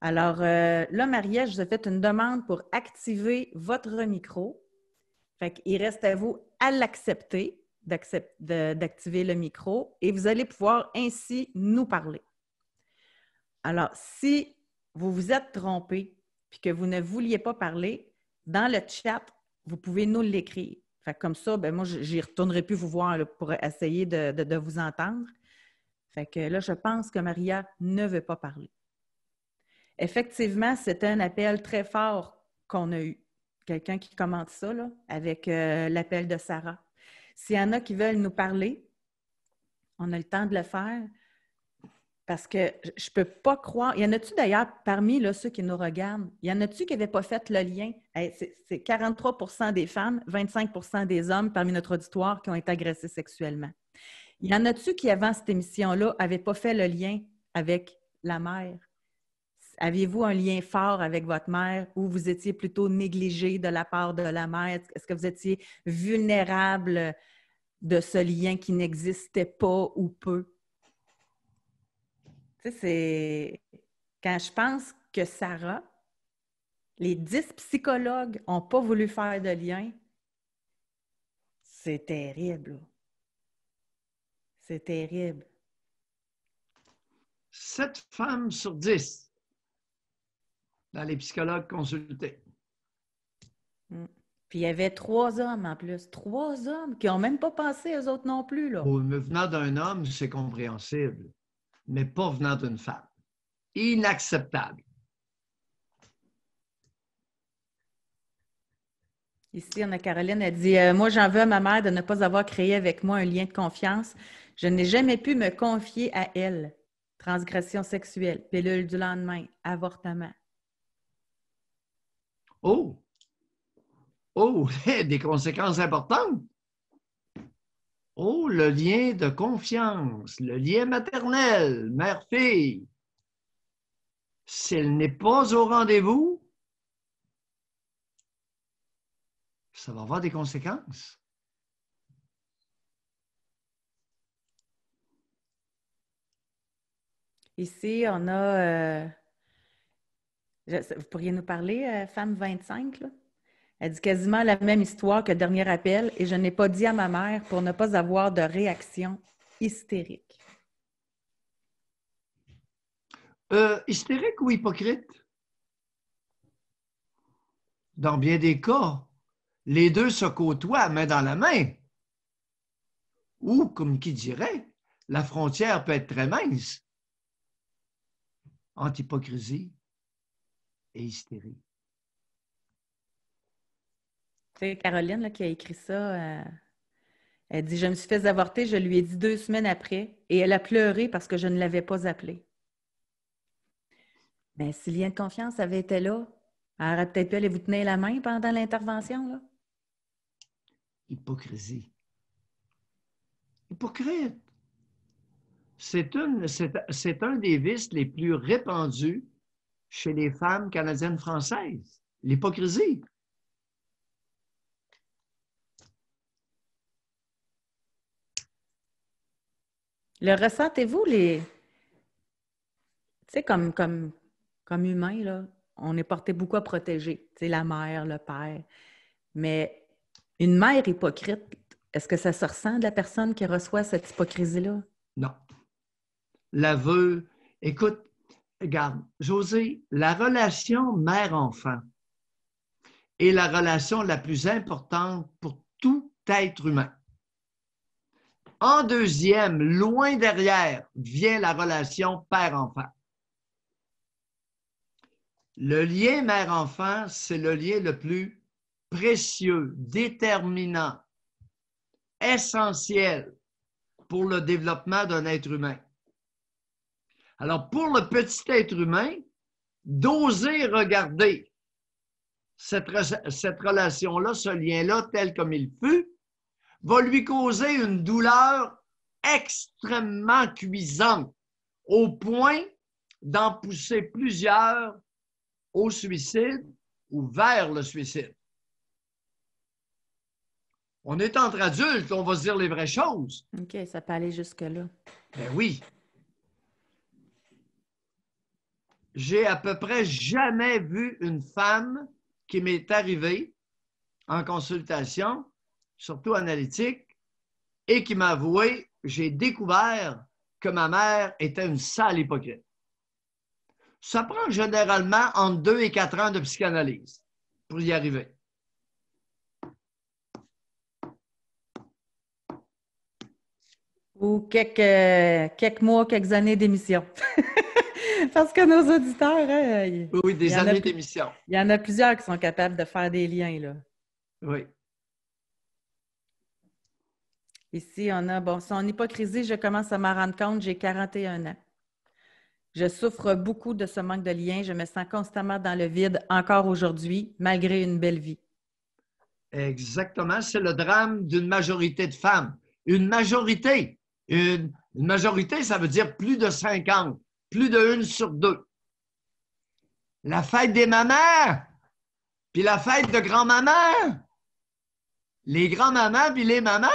Alors euh, là, Maria, je vous ai fait une demande pour activer votre micro. Il reste à vous à l'accepter, d'activer le micro, et vous allez pouvoir ainsi nous parler. Alors, si vous vous êtes trompé et que vous ne vouliez pas parler, dans le chat, vous pouvez nous l'écrire. comme ça, ben moi, j'y retournerai plus vous voir pour essayer de, de vous entendre. Fait que là, je pense que Maria ne veut pas parler effectivement, c'était un appel très fort qu'on a eu. Quelqu'un qui commente ça, avec euh, l'appel de Sarah. S'il y en a qui veulent nous parler, on a le temps de le faire. Parce que je ne peux pas croire. Il y en a-tu d'ailleurs parmi ceux qui nous regardent, il y en a-tu qui n'avaient pas fait le lien? C'est 43 des femmes, 25 des hommes parmi notre auditoire qui ont été agressés sexuellement. Il y en a-tu qui, avant cette émission-là, n'avaient pas fait le lien avec la mère? Aviez-vous un lien fort avec votre mère ou vous étiez plutôt négligé de la part de la mère? Est-ce que vous étiez vulnérable de ce lien qui n'existait pas ou peu? Tu sais, c'est. Quand je pense que Sarah, les dix psychologues n'ont pas voulu faire de lien, c'est terrible. C'est terrible. Sept femmes sur dix dans les psychologues consultés. Mm. Puis il y avait trois hommes en plus. Trois hommes qui n'ont même pas pensé aux autres non plus. Là. venant d'un homme, c'est compréhensible, mais pas venant d'une femme. Inacceptable. Ici, on a Caroline, elle dit euh, Moi, j'en veux à ma mère de ne pas avoir créé avec moi un lien de confiance. Je n'ai jamais pu me confier à elle. Transgression sexuelle, pilule du lendemain, avortement, Oh! Oh, des conséquences importantes! Oh, le lien de confiance, le lien maternel, mère-fille. S'il n'est pas au rendez-vous, ça va avoir des conséquences. Ici, on a euh, vous pourriez nous parler, euh, femme 25, là? Elle dit quasiment la même histoire que dernier appel et je n'ai pas dit à ma mère pour ne pas avoir de réaction hystérique. Euh, hystérique ou hypocrite? Dans bien des cas, les deux se côtoient main dans la main. Ou, comme qui dirait, la frontière peut être très mince anti hypocrisie et hystérie. C'est Caroline qui a écrit ça. Euh, elle dit Je me suis fait avorter, je lui ai dit deux semaines après, et elle a pleuré parce que je ne l'avais pas appelée. Mais ben, si le lien de confiance avait été là, elle aurait peut-être pu aller vous tenir la main pendant l'intervention. Là. Hypocrisie. Hypocrite. C'est, c'est un des vices les plus répandus chez les femmes canadiennes françaises. L'hypocrisie. Le ressentez-vous, les. Tu sais, comme, comme, comme humain, là, on est porté beaucoup à protéger. Tu sais, la mère, le père. Mais une mère hypocrite, est-ce que ça se ressent de la personne qui reçoit cette hypocrisie-là? Non. L'aveu. Écoute, regarde, José, la relation mère-enfant est la relation la plus importante pour tout être humain. En deuxième, loin derrière, vient la relation père-enfant. Le lien mère-enfant, c'est le lien le plus précieux, déterminant, essentiel pour le développement d'un être humain. Alors, pour le petit être humain, d'oser regarder cette, relation-là, ce lien-là, tel comme il fut, va lui causer une douleur extrêmement cuisante, au point d'en pousser plusieurs au suicide ou vers le suicide. On est entre adultes, on va se dire les vraies choses. OK, ça peut aller jusque-là. Ben oui, j'ai à peu près jamais vu une femme qui m'est arrivée en consultation, surtout analytique, et qui m'a avoué, j'ai découvert que ma mère était une sale hypocrite. Ça prend généralement entre deux et quatre ans de psychanalyse pour y arriver. ou quelques, quelques mois, quelques années d'émission. Parce que nos auditeurs. Hein, oui, des années d'émission. Il y en a plusieurs qui sont capables de faire des liens, là. Oui. Ici, on a, bon, son hypocrisie, je commence à m'en rendre compte, j'ai 41 ans. Je souffre beaucoup de ce manque de liens, Je me sens constamment dans le vide encore aujourd'hui, malgré une belle vie. Exactement. C'est le drame d'une majorité de femmes. Une majorité. Une, majorité, ça veut dire plus de 50, plus de une sur deux. La fête des mamans, puis la fête de grand-maman. Les grands-mamans, puis les mamans.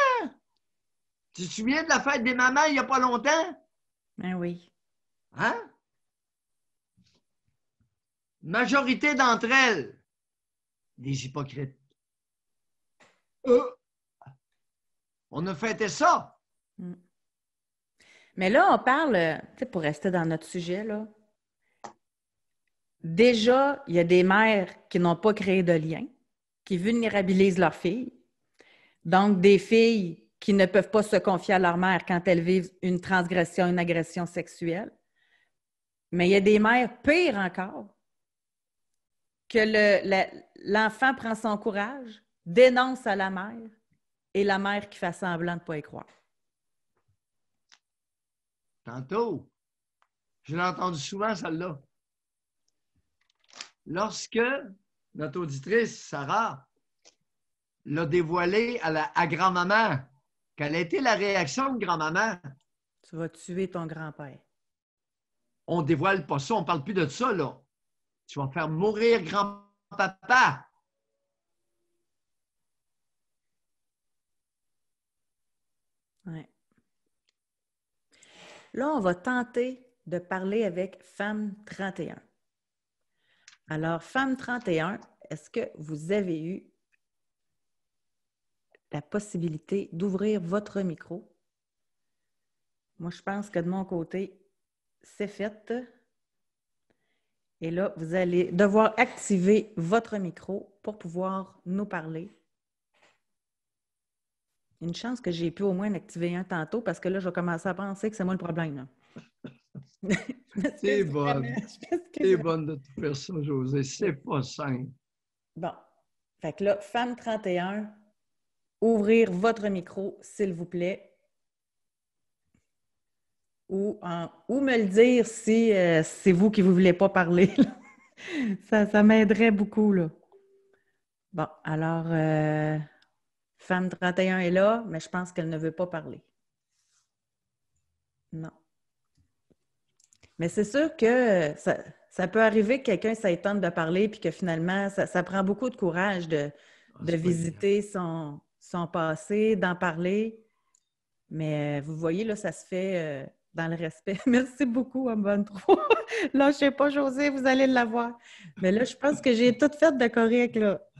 Tu te souviens de la fête des mamans il n'y a pas longtemps? Ben oui. Hein? Majorité d'entre elles, des hypocrites. Euh. on a fêté ça mais là, on parle, euh, pour rester dans notre sujet, là, déjà, il y a des mères qui n'ont pas créé de lien, qui vulnérabilisent leurs filles. Donc, des filles qui ne peuvent pas se confier à leur mère quand elles vivent une transgression, une agression sexuelle. Mais il y a des mères pires encore que l'enfant prend son courage, dénonce à la mère et la mère qui fait semblant de ne pas y croire. Tantôt. Je l'ai entendu souvent, celle-là. Lorsque notre auditrice, Sarah, l'a dévoilé à, la, grand-maman, quelle a été la réaction de grand-maman? Tu vas tuer ton grand-père. On dévoile pas ça, on parle plus de ça, là. Tu vas faire mourir grand-papa. Là, on va tenter de parler avec Femme 31. Alors, Femme 31, est-ce que vous avez eu la possibilité d'ouvrir votre micro? Moi, je pense que de mon côté, c'est fait. Et là, vous allez devoir activer votre micro pour pouvoir nous parler. Une chance que j'ai pu au moins en activer un tantôt parce que là, je commence à penser que c'est moi le problème. C'est bonne. C'est bonne de tout faire ça, José. C'est pas simple. Bon. Fait que là, femme 31, ouvrir votre micro, s'il vous plaît. Ou, ou me le dire si euh, c'est vous qui ne voulez pas parler. ça, ça m'aiderait beaucoup. Là. Bon, alors. Euh, Femme 31 est là, mais je pense qu'elle ne veut pas parler. Non. Mais c'est sûr que ça, peut arriver que quelqu'un s'étonne de parler, puis que finalement, ça, prend beaucoup de courage de, ah, de visiter son, son, passé, d'en parler. Mais euh, vous voyez, là, ça se fait euh, dans le respect. Merci beaucoup, M23. là, je sais pas, José, vous allez l'avoir. Mais là, je pense que j'ai tout fait de correct, là.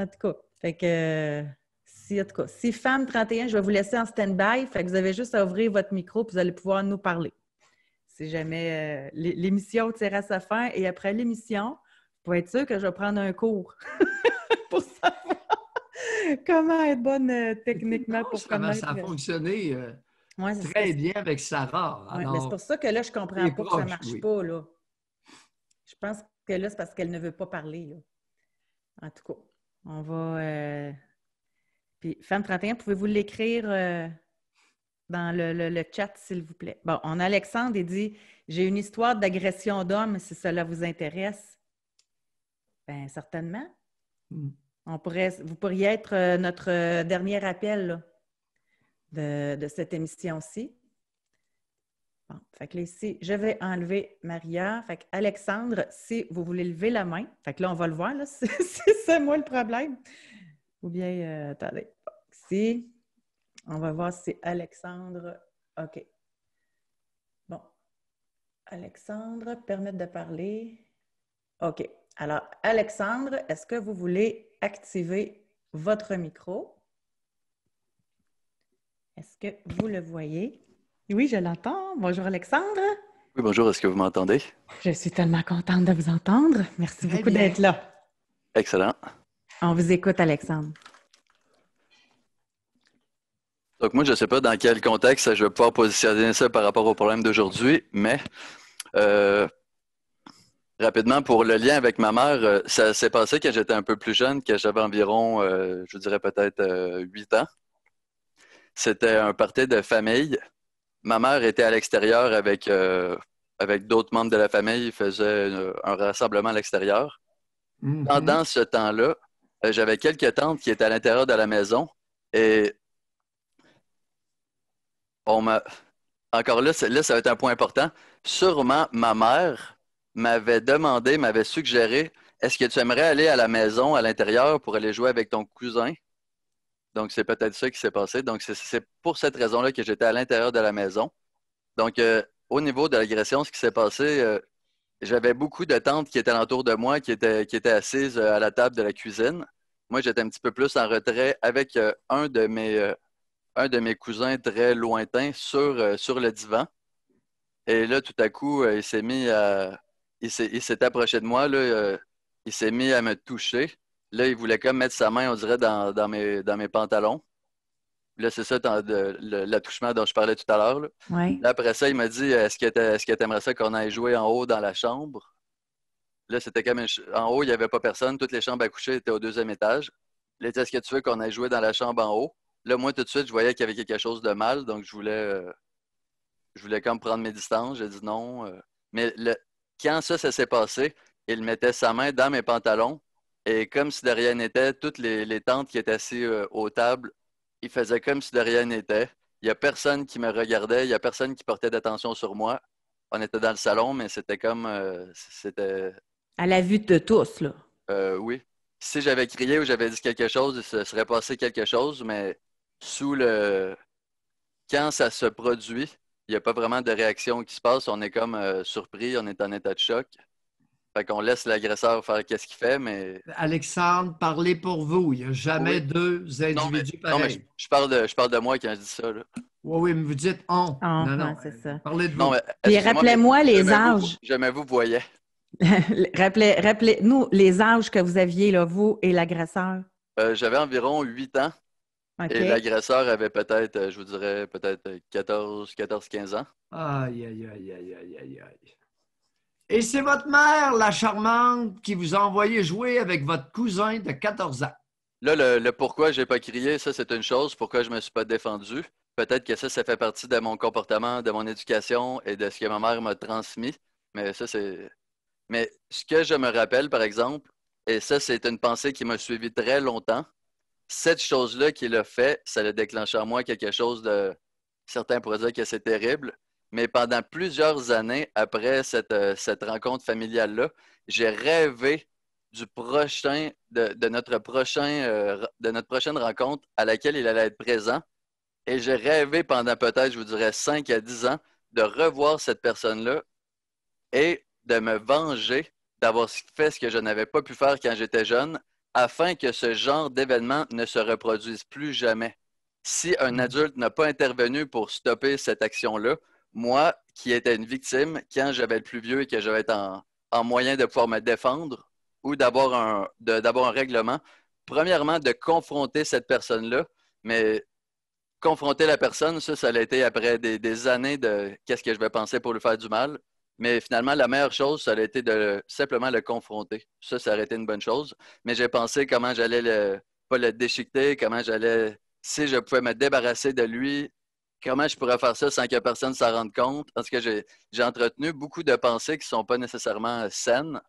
En tout cas, fait si, en tout si Femme 31, je vais vous laisser en stand-by. Fait que vous avez juste à ouvrir votre micro puis vous allez pouvoir nous parler. Si jamais euh, l'émission tire à sa fin et après l'émission, vous pouvez être sûr que je vais prendre un cours pour savoir comment être bonne euh, techniquement pour comment ça a euh, fonctionné très bien avec Sarah. c'est pour ça que là, je comprends pas que ça marche pas. Je pense que là, c'est parce qu'elle ne veut pas parler. En tout cas. On va. Euh, puis, Femme 31, pouvez-vous l'écrire euh, dans le, chat, s'il vous plaît? Bon, on a Alexandre, il dit J'ai une histoire d'agression d'homme, si cela vous intéresse. Bien, certainement. Hmm. On pourrait, vous pourriez être euh, notre dernier appel de, de cette émission-ci fait que là, ici, je vais enlever Maria. Fait que Alexandre, si vous voulez lever la main, fait que là, on va le voir, là, c'est moi le problème. Ou bien, euh, attendez, si, on va voir si Alexandre, OK. Bon, Alexandre, permette de parler. OK. Alors, Alexandre, est-ce que vous voulez activer votre micro? Est-ce que vous le voyez? Oui, je l'entends. Bonjour Alexandre. Oui, bonjour. Est-ce que vous m'entendez? Je suis tellement contente de vous entendre. Merci beaucoup d'être là. Excellent. On vous écoute, Alexandre. Donc, moi, je ne sais pas dans quel contexte je vais pouvoir positionner ça par rapport au problème d'aujourd'hui, mais euh, rapidement, pour le lien avec ma mère, euh, ça s'est passé quand j'étais un peu plus jeune, quand j'avais environ, euh, je dirais peut-être huit ans. C'était un parti de famille ma mère était à l'extérieur avec, euh, avec d'autres membres de la famille. Ils faisaient euh, un rassemblement à l'extérieur. Mhm. Pendant ce temps-là, euh, j'avais quelques tantes qui étaient à l'intérieur de la maison et on m'a. Encore là, ça va être un point important. Sûrement, ma mère m'avait demandé, m'avait suggéré est-ce que tu aimerais aller à la maison à l'intérieur pour aller jouer avec ton cousin donc, c'est peut-être ça qui s'est passé. Donc, c'est pour cette raison-là que j'étais à l'intérieur de la maison. Donc, euh, au niveau de l'agression, ce qui s'est passé, euh, j'avais beaucoup de tantes qui étaient alentour de moi, qui étaient, assises euh, à la table de la cuisine. Moi, j'étais un petit peu plus en retrait avec un, de mes, un de mes cousins très lointains sur, le divan. Et là, tout à coup, il s'est mis à. Il s'est approché de moi, il s'est mis à me toucher. Là, il voulait comme mettre sa main, on dirait, dans, mes, pantalons. Là, c'est ça, l'attouchement dont je parlais tout à l'heure. après ça, il m'a dit Est-ce que tu aimerais ça qu'on aille jouer en haut dans la chambre Là, c'était comme en haut, il n'y avait pas personne. Toutes les chambres à coucher étaient au deuxième étage. Là, Est-ce que tu veux qu'on aille jouer dans la chambre en haut Là, moi, tout de suite, je voyais qu'il y avait quelque chose de mal, donc je voulais, euh, je voulais comme prendre mes distances. J'ai dit non. Euh. Mais quand ça, ça s'est passé, il mettait sa main dans mes pantalons, et comme si de rien n'était, toutes les, tentes qui étaient assises euh, aux tables, il faisait comme si de rien n'était. Il n'y a personne qui me regardait, il n'y a personne qui portait d'attention sur moi. On était dans le salon, mais c'était comme. Euh, c'était. À la vue de tous, là. Euh, oui. Si j'avais crié ou j'avais dit quelque chose, ce serait passé quelque chose, mais sous le. Quand ça se produit, il n'y a pas vraiment de réaction qui se passe. On est comme surpris, on est en état de choc qu'on laisse l'agresseur faire qu'est-ce qu'il fait, mais... Alexandre, parlez pour vous. Il n'y a jamais deux individus non, Non, mais je, parle de, je parle de moi quand je dis ça. Oui, oui, mais vous dites on. non, non, c'est ça. Parlez de vous. Et rappelez-moi les âges. jamais vous voyez. rappelez, rappelez, nous les âges que vous aviez, là, vous et l'agresseur. Euh, j'avais environ 8 ans. Et l'agresseur avait peut-être, euh, je vous dirais, peut-être 14, 14, 15 ans. Aïe, aïe, aïe, aïe, aïe, aïe. Et c'est votre mère, la charmante, qui vous a envoyé jouer avec votre cousin de 14 ans. Là, le, pourquoi je n'ai pas crié, ça, c'est une chose. Pourquoi je me suis pas défendu? Peut-être que ça, ça fait partie de mon comportement, de mon éducation et de ce que ma mère m'a transmis. Mais ça, c'est. Mais ce que je me rappelle, par exemple, et ça, c'est une pensée qui m'a suivi très longtemps, cette chose-là qui l'a fait, ça l'a déclenché en moi quelque chose de. Certains pourraient dire que c'est terrible, mais pendant plusieurs années après euh, cette, rencontre familiale-là, j'ai rêvé du prochain, de, notre euh, de notre prochaine rencontre à laquelle il allait être présent. Et j'ai rêvé pendant peut-être, je vous dirais, 5 à 10 ans de revoir cette personne-là et de me venger d'avoir fait ce que je n'avais pas pu faire quand j'étais jeune afin que ce genre d'événement ne se reproduise plus jamais. Si un mmh. adulte n'a pas intervenu pour stopper cette action-là, moi, qui étais une victime, quand j'avais le plus vieux et que j'avais en, en moyen de pouvoir me défendre, ou d'avoir un, un, règlement, premièrement, de confronter cette personne-là, mais confronter la personne, ça, ça l'a été après des, années de qu'est-ce que je vais penser pour lui faire du mal. Mais finalement, la meilleure chose, ça l'a été de simplement le confronter. Ça, ça aurait été une bonne chose. Mais j'ai pensé comment j'allais le, pas le déchiqueter, comment j'allais, si je pouvais me débarrasser de lui comment je pourrais faire ça sans que personne s'en rende compte? Parce que j'ai entretenu beaucoup de pensées qui ne sont pas nécessairement euh, saines,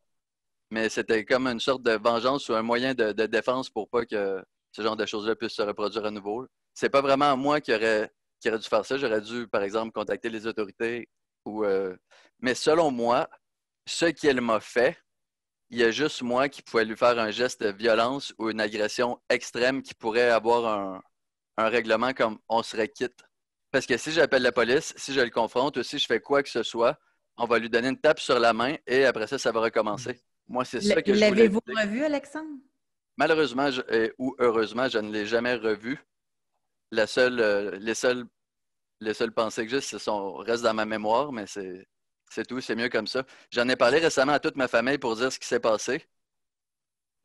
mais c'était comme une sorte de vengeance ou un moyen de, défense pour pas que ce genre de choses-là puisse se reproduire à nouveau. C'est pas vraiment moi qui aurais, aurait dû faire ça. J'aurais dû, par exemple, contacter les autorités. Ou, euh, Mais selon moi, ce qu'elle m'a fait, il y a juste moi qui pouvais lui faire un geste de violence ou une agression extrême qui pourrait avoir un, un règlement comme on serait quitte. Parce que si j'appelle la police, si je le confronte ou si je fais quoi que ce soit, on va lui donner une tape sur la main et après ça, ça va recommencer. Moi, c'est ça que je L'avez-vous revu, Alexandre? Malheureusement euh, ou heureusement, je ne l'ai jamais revu. La seule, euh, les, seules, les pensées que j'ai, ce sont reste dans ma mémoire, mais c'est, c'est tout, c'est mieux comme ça. J'en ai parlé récemment à toute ma famille pour dire ce qui s'est passé.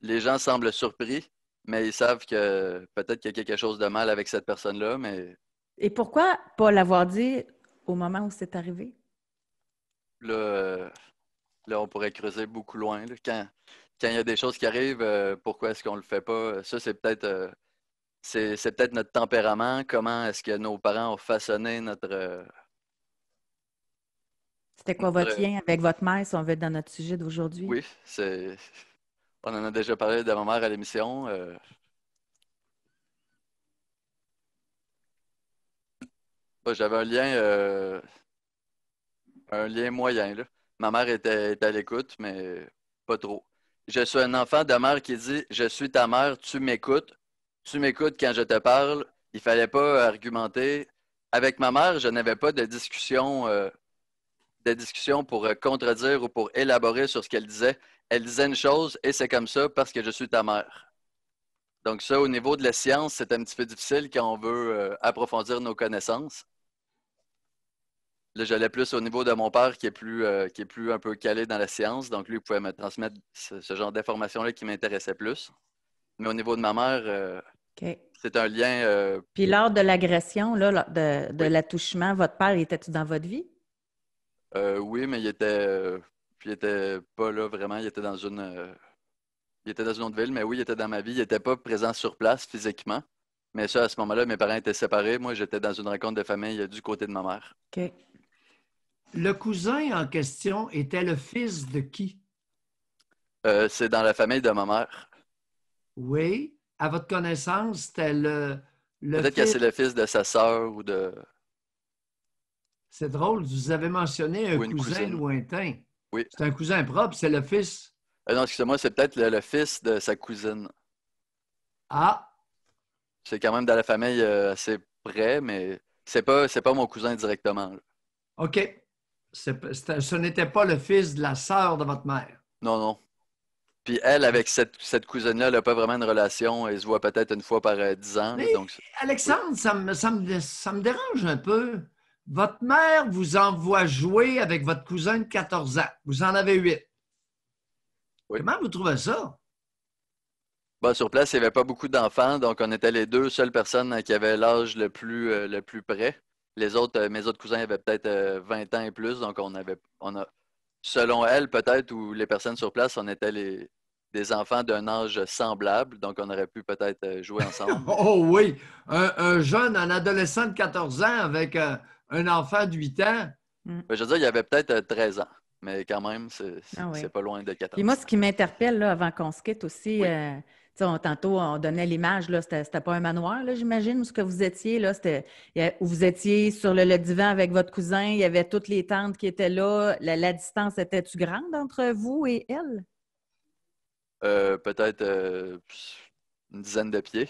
Les gens semblent surpris, mais ils savent que peut-être qu'il y a quelque chose de mal avec cette personne-là, mais et pourquoi pas l'avoir dit au moment où c'est arrivé? Le... Là, on pourrait creuser beaucoup loin. Quand, quand il y a des choses qui arrivent, euh, pourquoi est-ce qu'on ne le fait pas? Ça, c'est peut-être euh, c'est, peut-être notre tempérament. Comment est-ce que nos parents ont façonné notre. Euh, C'était quoi votre lien avec votre mère, si on veut être dans notre sujet d'aujourd'hui? Oui, c'est. On en a déjà parlé de ma mère à l'émission. J'avais un lien euh, un lien moyen. Ma mère était, à l'écoute, mais pas trop. Je suis un enfant de mère qui dit Je suis ta mère, tu m'écoutes. Tu m'écoutes quand je te parle. Il ne fallait pas argumenter. Avec ma mère, je n'avais pas de discussion, euh, de pour euh, contredire ou pour élaborer sur ce qu'elle disait. Elle disait une chose et c'est comme ça parce que je suis ta mère. Donc ça, au niveau de la science, c'est un petit peu difficile quand on veut approfondir nos connaissances. Là, j'allais plus au niveau de mon père qui est plus, euh, qui est plus un peu calé dans la science. Donc, lui, il pouvait me transmettre ce, genre d'informations-là qui m'intéressait plus. Mais au niveau de ma mère, euh, c'est un lien. Euh, Puis lors de l'agression, de, de l'attouchement, votre père, était-tu dans votre vie? oui, mais il était, il était pas là vraiment. Il était dans une. il était dans une autre ville, mais oui, il était dans ma vie. Il n'était pas présent sur place physiquement. Mais ça, à ce moment-là, mes parents étaient séparés. Moi, j'étais dans une rencontre de famille du côté de ma mère. OK. Le cousin en question était le fils de qui? Euh, c'est dans la famille de ma mère. Oui. À votre connaissance, c'était le. le Peut-être que c'est le fils de sa sœur ou de. C'est drôle, vous avez mentionné un cousin lointain. Oui. C'est un cousin propre, c'est le fils. Euh, non, excusez-moi, c'est peut-être le, fils de sa cousine. Ah! C'est quand même dans la famille euh, assez près, mais c'est pas, c'est pas mon cousin directement. OK ce n'était pas le fils de la sœur de votre mère. Non, non. Puis elle, avec cette, cousine-là, elle n'a pas vraiment de relation. Elle se voit peut-être une fois par euh, dix ans. donc... Alexandre, ça, me, dérange un peu. Votre mère vous envoie jouer avec votre cousin de 14 ans. Vous en avez huit. Comment vous trouvez ça? sur place, il n'y avait pas beaucoup d'enfants, donc on était les deux seules personnes qui avaient l'âge le plus, euh, le plus près autres, euh, mes autres cousins avaient peut-être 20 euh, ans et plus, donc on avait, on a, selon elle, peut-être, ou les personnes sur place, on était les, des enfants d'un âge semblable, donc on aurait pu peut-être euh, jouer ensemble. oh oui, un, jeune, un adolescent de 14 ans avec un, enfant de 8 ans. Mm. Je veux dire, il avait peut-être 13 ans, mais quand même, c'est ah pas loin de 14 ans. Et moi, ce qui m'interpelle, avant qu'on se quitte aussi, tantôt, on donnait l'image, c'était pas un manoir, j'imagine, où ce que vous étiez, là, c'était, où vous étiez sur le, divan avec votre cousin, il y avait toutes les tentes qui étaient là. La, distance était-tu grande entre vous et elle? Euh, peut-être euh, une dizaine de pieds.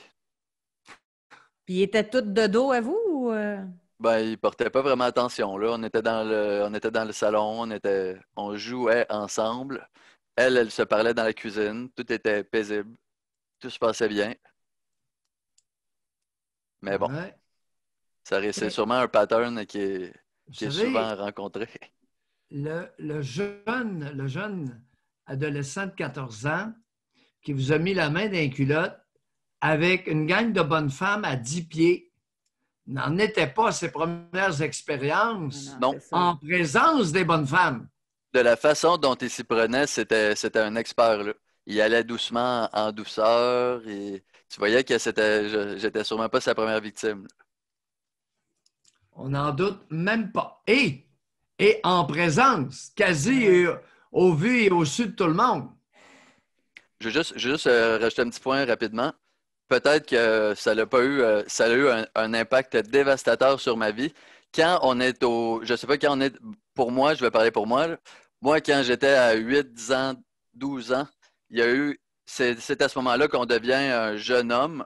Puis ils étaient tous de dos à vous ou... Euh? Ben, ils portaient pas vraiment attention, là. On était dans le, on était dans le salon, on était, on jouait ensemble. Elle, elle se parlait dans la cuisine. Tout était paisible. Tout se passait bien. Mais bon, ça c'est sûrement un pattern qui est, souvent rencontré. Le, jeune, le jeune adolescent de 14 ans qui vous a mis la main d'un culotte avec une gang de bonnes femmes à 10 pieds n'en était pas à ses premières expériences ah en présence des bonnes femmes. De la façon dont il s'y prenait, c'était un expert. Là il allait doucement en douceur et tu voyais que c'était, j'étais sûrement pas sa première victime. On n'en doute même pas. Et, et en présence, quasi mm-hmm. euh, au vu et au su de tout le monde. Je veux juste, juste euh, rajouter un petit point rapidement. Peut-être que ça n'a pas eu, euh, ça a eu un, impact dévastateur sur ma vie. Quand on est au, je sais pas quand on est, pour moi, je vais parler pour moi. Moi, quand j'étais à 8, 10 ans, 12 ans, il y a eu, c'est à ce moment-là qu'on devient un jeune homme.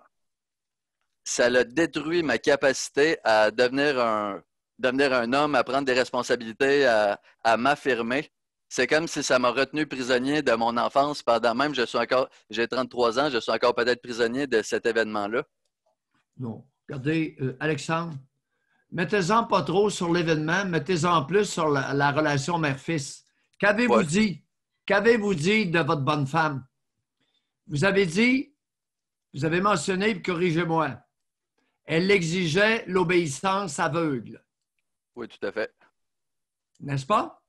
Ça a détruit ma capacité à devenir un, devenir un homme, à prendre des responsabilités, à, m'affirmer. C'est comme si ça m'a retenu prisonnier de mon enfance pendant même, je suis encore, j'ai 33 ans, je suis encore peut-être prisonnier de cet événement-là. Non. Regardez, euh, Alexandre, mettez-en pas trop sur l'événement, mettez-en plus sur la, relation mère-fils. Qu'avez-vous dit? Qu'avez-vous dit de votre bonne femme? Vous avez dit, vous avez mentionné, corrigez-moi, elle exigeait l'obéissance aveugle. Oui, tout à fait. N'est-ce pas?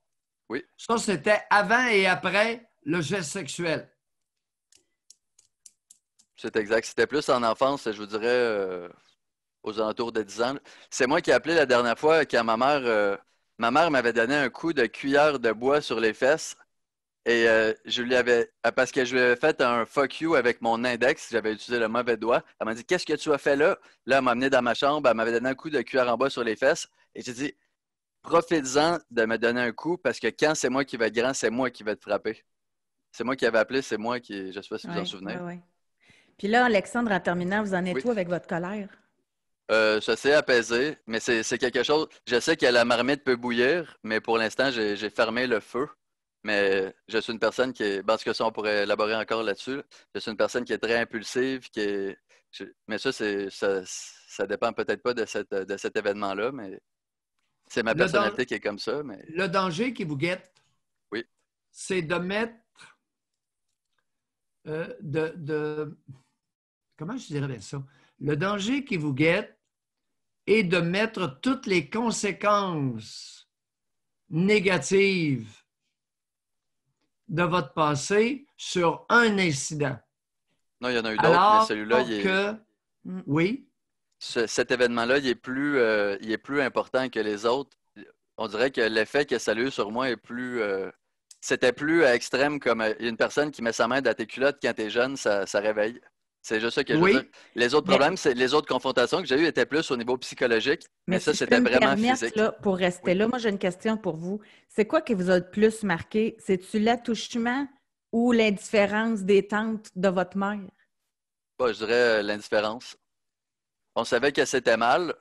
Oui. Ça, c'était avant et après le geste sexuel. C'est exact. C'était plus en enfance, je vous dirais, euh, aux alentours de 10 ans. C'est moi qui ai appelé la dernière fois quand ma mère, euh, ma mère m'avait donné un coup de cuillère de bois sur les fesses. Et euh, je lui avais, euh, parce que je lui avais fait un fuck you avec mon index, j'avais utilisé le mauvais doigt. Elle m'a dit Qu'est-ce que tu as fait là Là, elle m'a amené dans ma chambre, elle m'avait donné un coup de cuir en bas sur les fesses. Et j'ai dit Profites-en de me donner un coup parce que quand c'est moi qui vais être grand, c'est moi qui vais te frapper. C'est moi qui avais appelé, c'est moi qui. Je ne sais pas si vous en souvenez. Puis là, Alexandre, en terminant, vous en êtes où avec votre colère euh, ça s'est apaisé, mais c'est quelque chose. Je sais que la marmite peut bouillir, mais pour l'instant, j'ai fermé le feu. Mais je suis une personne qui est. Parce ben, que ça, on pourrait élaborer encore là-dessus. Je suis une personne qui est très impulsive, qui mais ça, ça, ça, dépend peut-être pas de, cet événement-là, mais c'est ma personnalité qui est comme ça. Le danger qui vous guette, c'est de mettre. Euh, de, Comment je dirais bien ça? Le danger qui vous guette est de mettre toutes les conséquences négatives de votre passé sur un incident. Non, il y en a eu d'autres, mais celui-là, est... Que... Hmm, oui? cet événement-là, il, est plus, euh, il est plus important que les autres. On dirait que l'effet que ça a eu sur moi est plus... Euh, c'était plus extrême comme euh, une personne qui met sa main dans tes culottes quand t'es jeune, ça réveille. C'est juste ça que je veux dire. Les autres problèmes, les autres confrontations que j'ai eues étaient plus au niveau psychologique, mais, ça, c'était vraiment physique. pour rester là, moi, j'ai une question pour vous. C'est quoi qui vous a le plus marqué? C'est-tu l'attouchement ou l'indifférence des tantes de votre mère? Bah, je dirais euh, l'indifférence. On savait que c'était mal.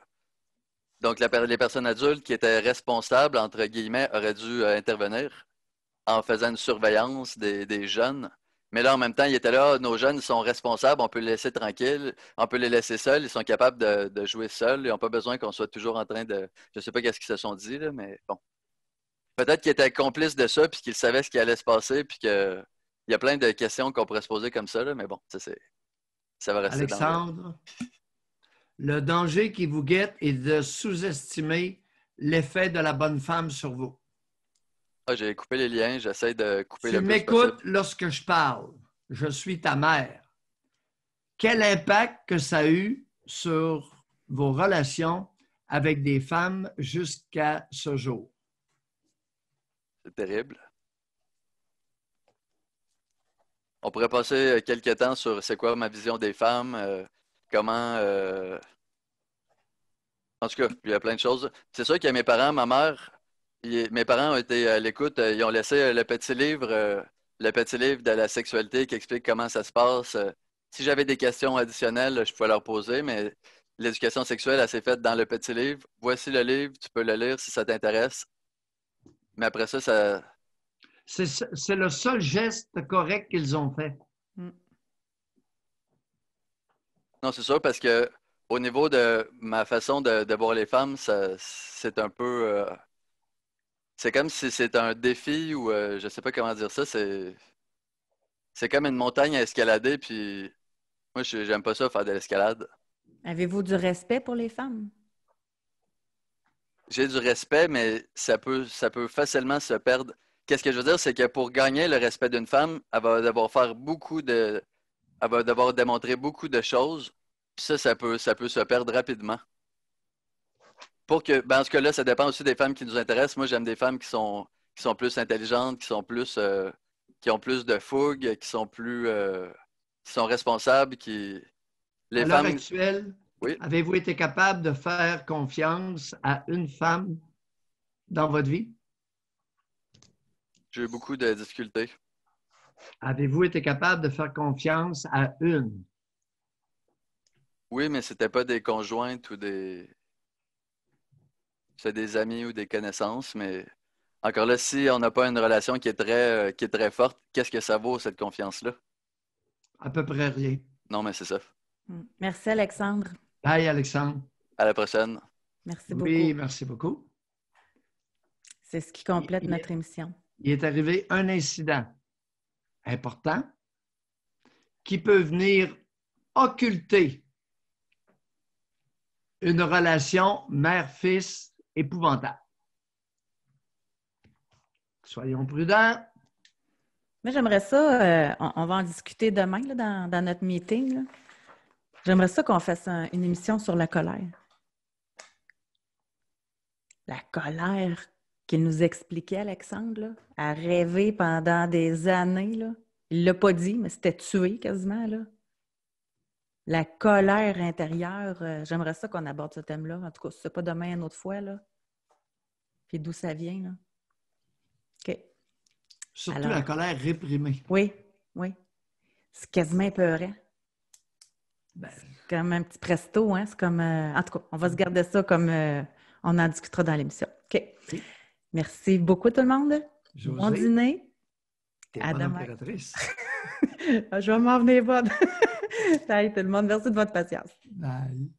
Donc, les personnes adultes qui étaient responsables, entre guillemets, auraient dû euh, intervenir en faisant une surveillance des, des jeunes mais là, en même temps, il était là, nos jeunes sont responsables, on peut les laisser tranquilles, on peut les laisser seuls, ils sont capables de, jouer seuls, ils n'ont pas besoin qu'on soit toujours en train de. Je ne sais pas qu'est-ce qu'ils se sont dit, mais bon. Peut-être qu'ils étaient complices de ça, puis qu'ils savaient ce qui allait se passer, puis que. Il y a plein de questions qu'on pourrait se poser comme ça, mais bon, ça, ça va rester. Alexandre, dans le... le danger qui vous guette est de sous-estimer l'effet de la bonne femme sur vous. Ah, j'ai coupé les liens, j'essaie de couper tu le Tu m'écoutes lorsque je parle. Je suis ta mère. Quel impact que ça a eu sur vos relations avec des femmes jusqu'à ce jour? C'est terrible. On pourrait passer euh, quelques temps sur c'est quoi ma vision des femmes, euh, comment. Euh, en tout cas, il y a plein de choses. C'est sûr qu'il y a mes parents, ma mère, mes parents ont été à l'écoute. Euh, ils ont laissé euh, le petit livre, euh, le petit livre de la sexualité qui explique comment ça se passe. Si j'avais des questions additionnelles, je pouvais leur poser, mais l'éducation sexuelle, elle s'est faite dans le petit livre. Voici le livre, tu peux le lire si ça t'intéresse. Mais après ça, ça. C'est le seul geste correct qu'ils ont fait. Mm. Non, c'est sûr, parce que au niveau de ma façon de, voir les femmes, c'est un peu. C'est comme si c'était un défi ou euh, je sais pas comment dire ça. C'est c'est comme une montagne à escalader. Puis moi, j'aime pas ça faire de l'escalade. Avez-vous du respect pour les femmes? J'ai du respect, mais ça peut, ça peut facilement se perdre. Qu'est-ce que je veux dire, c'est que pour gagner le respect d'une femme, elle va devoir faire beaucoup de, elle va devoir démontrer beaucoup de choses. ça, ça peut, ça peut se perdre rapidement que, ben, en ce cas-là, ça dépend aussi des femmes qui nous intéressent. Moi, j'aime des femmes qui sont, qui sont plus intelligentes, qui sont plus, euh, qui ont plus de fougue, qui sont plus, euh, sont responsables, Les femmes. Actuelle, oui? avez-vous été capable de faire confiance à une femme dans votre vie? J'ai eu beaucoup de difficultés. Avez-vous été capable de faire confiance à une? Oui, mais ce n'était pas des conjointes ou des c'est des amis ou des connaissances, mais encore là, si on n'a pas une relation qui est très, euh, qui est très forte, qu'est-ce que ça vaut, cette confiance-là? À peu près rien. Non, mais c'est ça. Mm. Merci, Alexandre. Bye, Alexandre. À la prochaine. Merci beaucoup. Oui, merci beaucoup. C'est ce qui complète notre émission. Il est arrivé un incident important qui peut venir occulter une relation mère-fils épouvantable. Soyons prudents. Mais j'aimerais ça, euh, on, va en discuter demain dans, notre meeting. J'aimerais ça qu'on fasse une émission sur la colère. La colère qu'il nous expliquait, Alexandre, là, à rêver pendant des années. Il ne l'a pas dit, mais c'était tué quasiment. Là la colère intérieure. Euh, j'aimerais ça qu'on aborde ce thème-là. En tout cas, si ce pas demain, une autre fois. Là. Puis d'où ça vient. Là. OK. Surtout la colère réprimée. Oui, oui. C'est quasiment peurant. Ben, c'est comme un petit presto, hein? C'est comme. Euh, en tout cas, on va se garder ça comme euh, on en discutera dans l'émission. OK. Merci beaucoup tout le monde. bon dîner. À demain. Je vais m'en venir, Bye tout le monde. Merci de votre patience. Bye.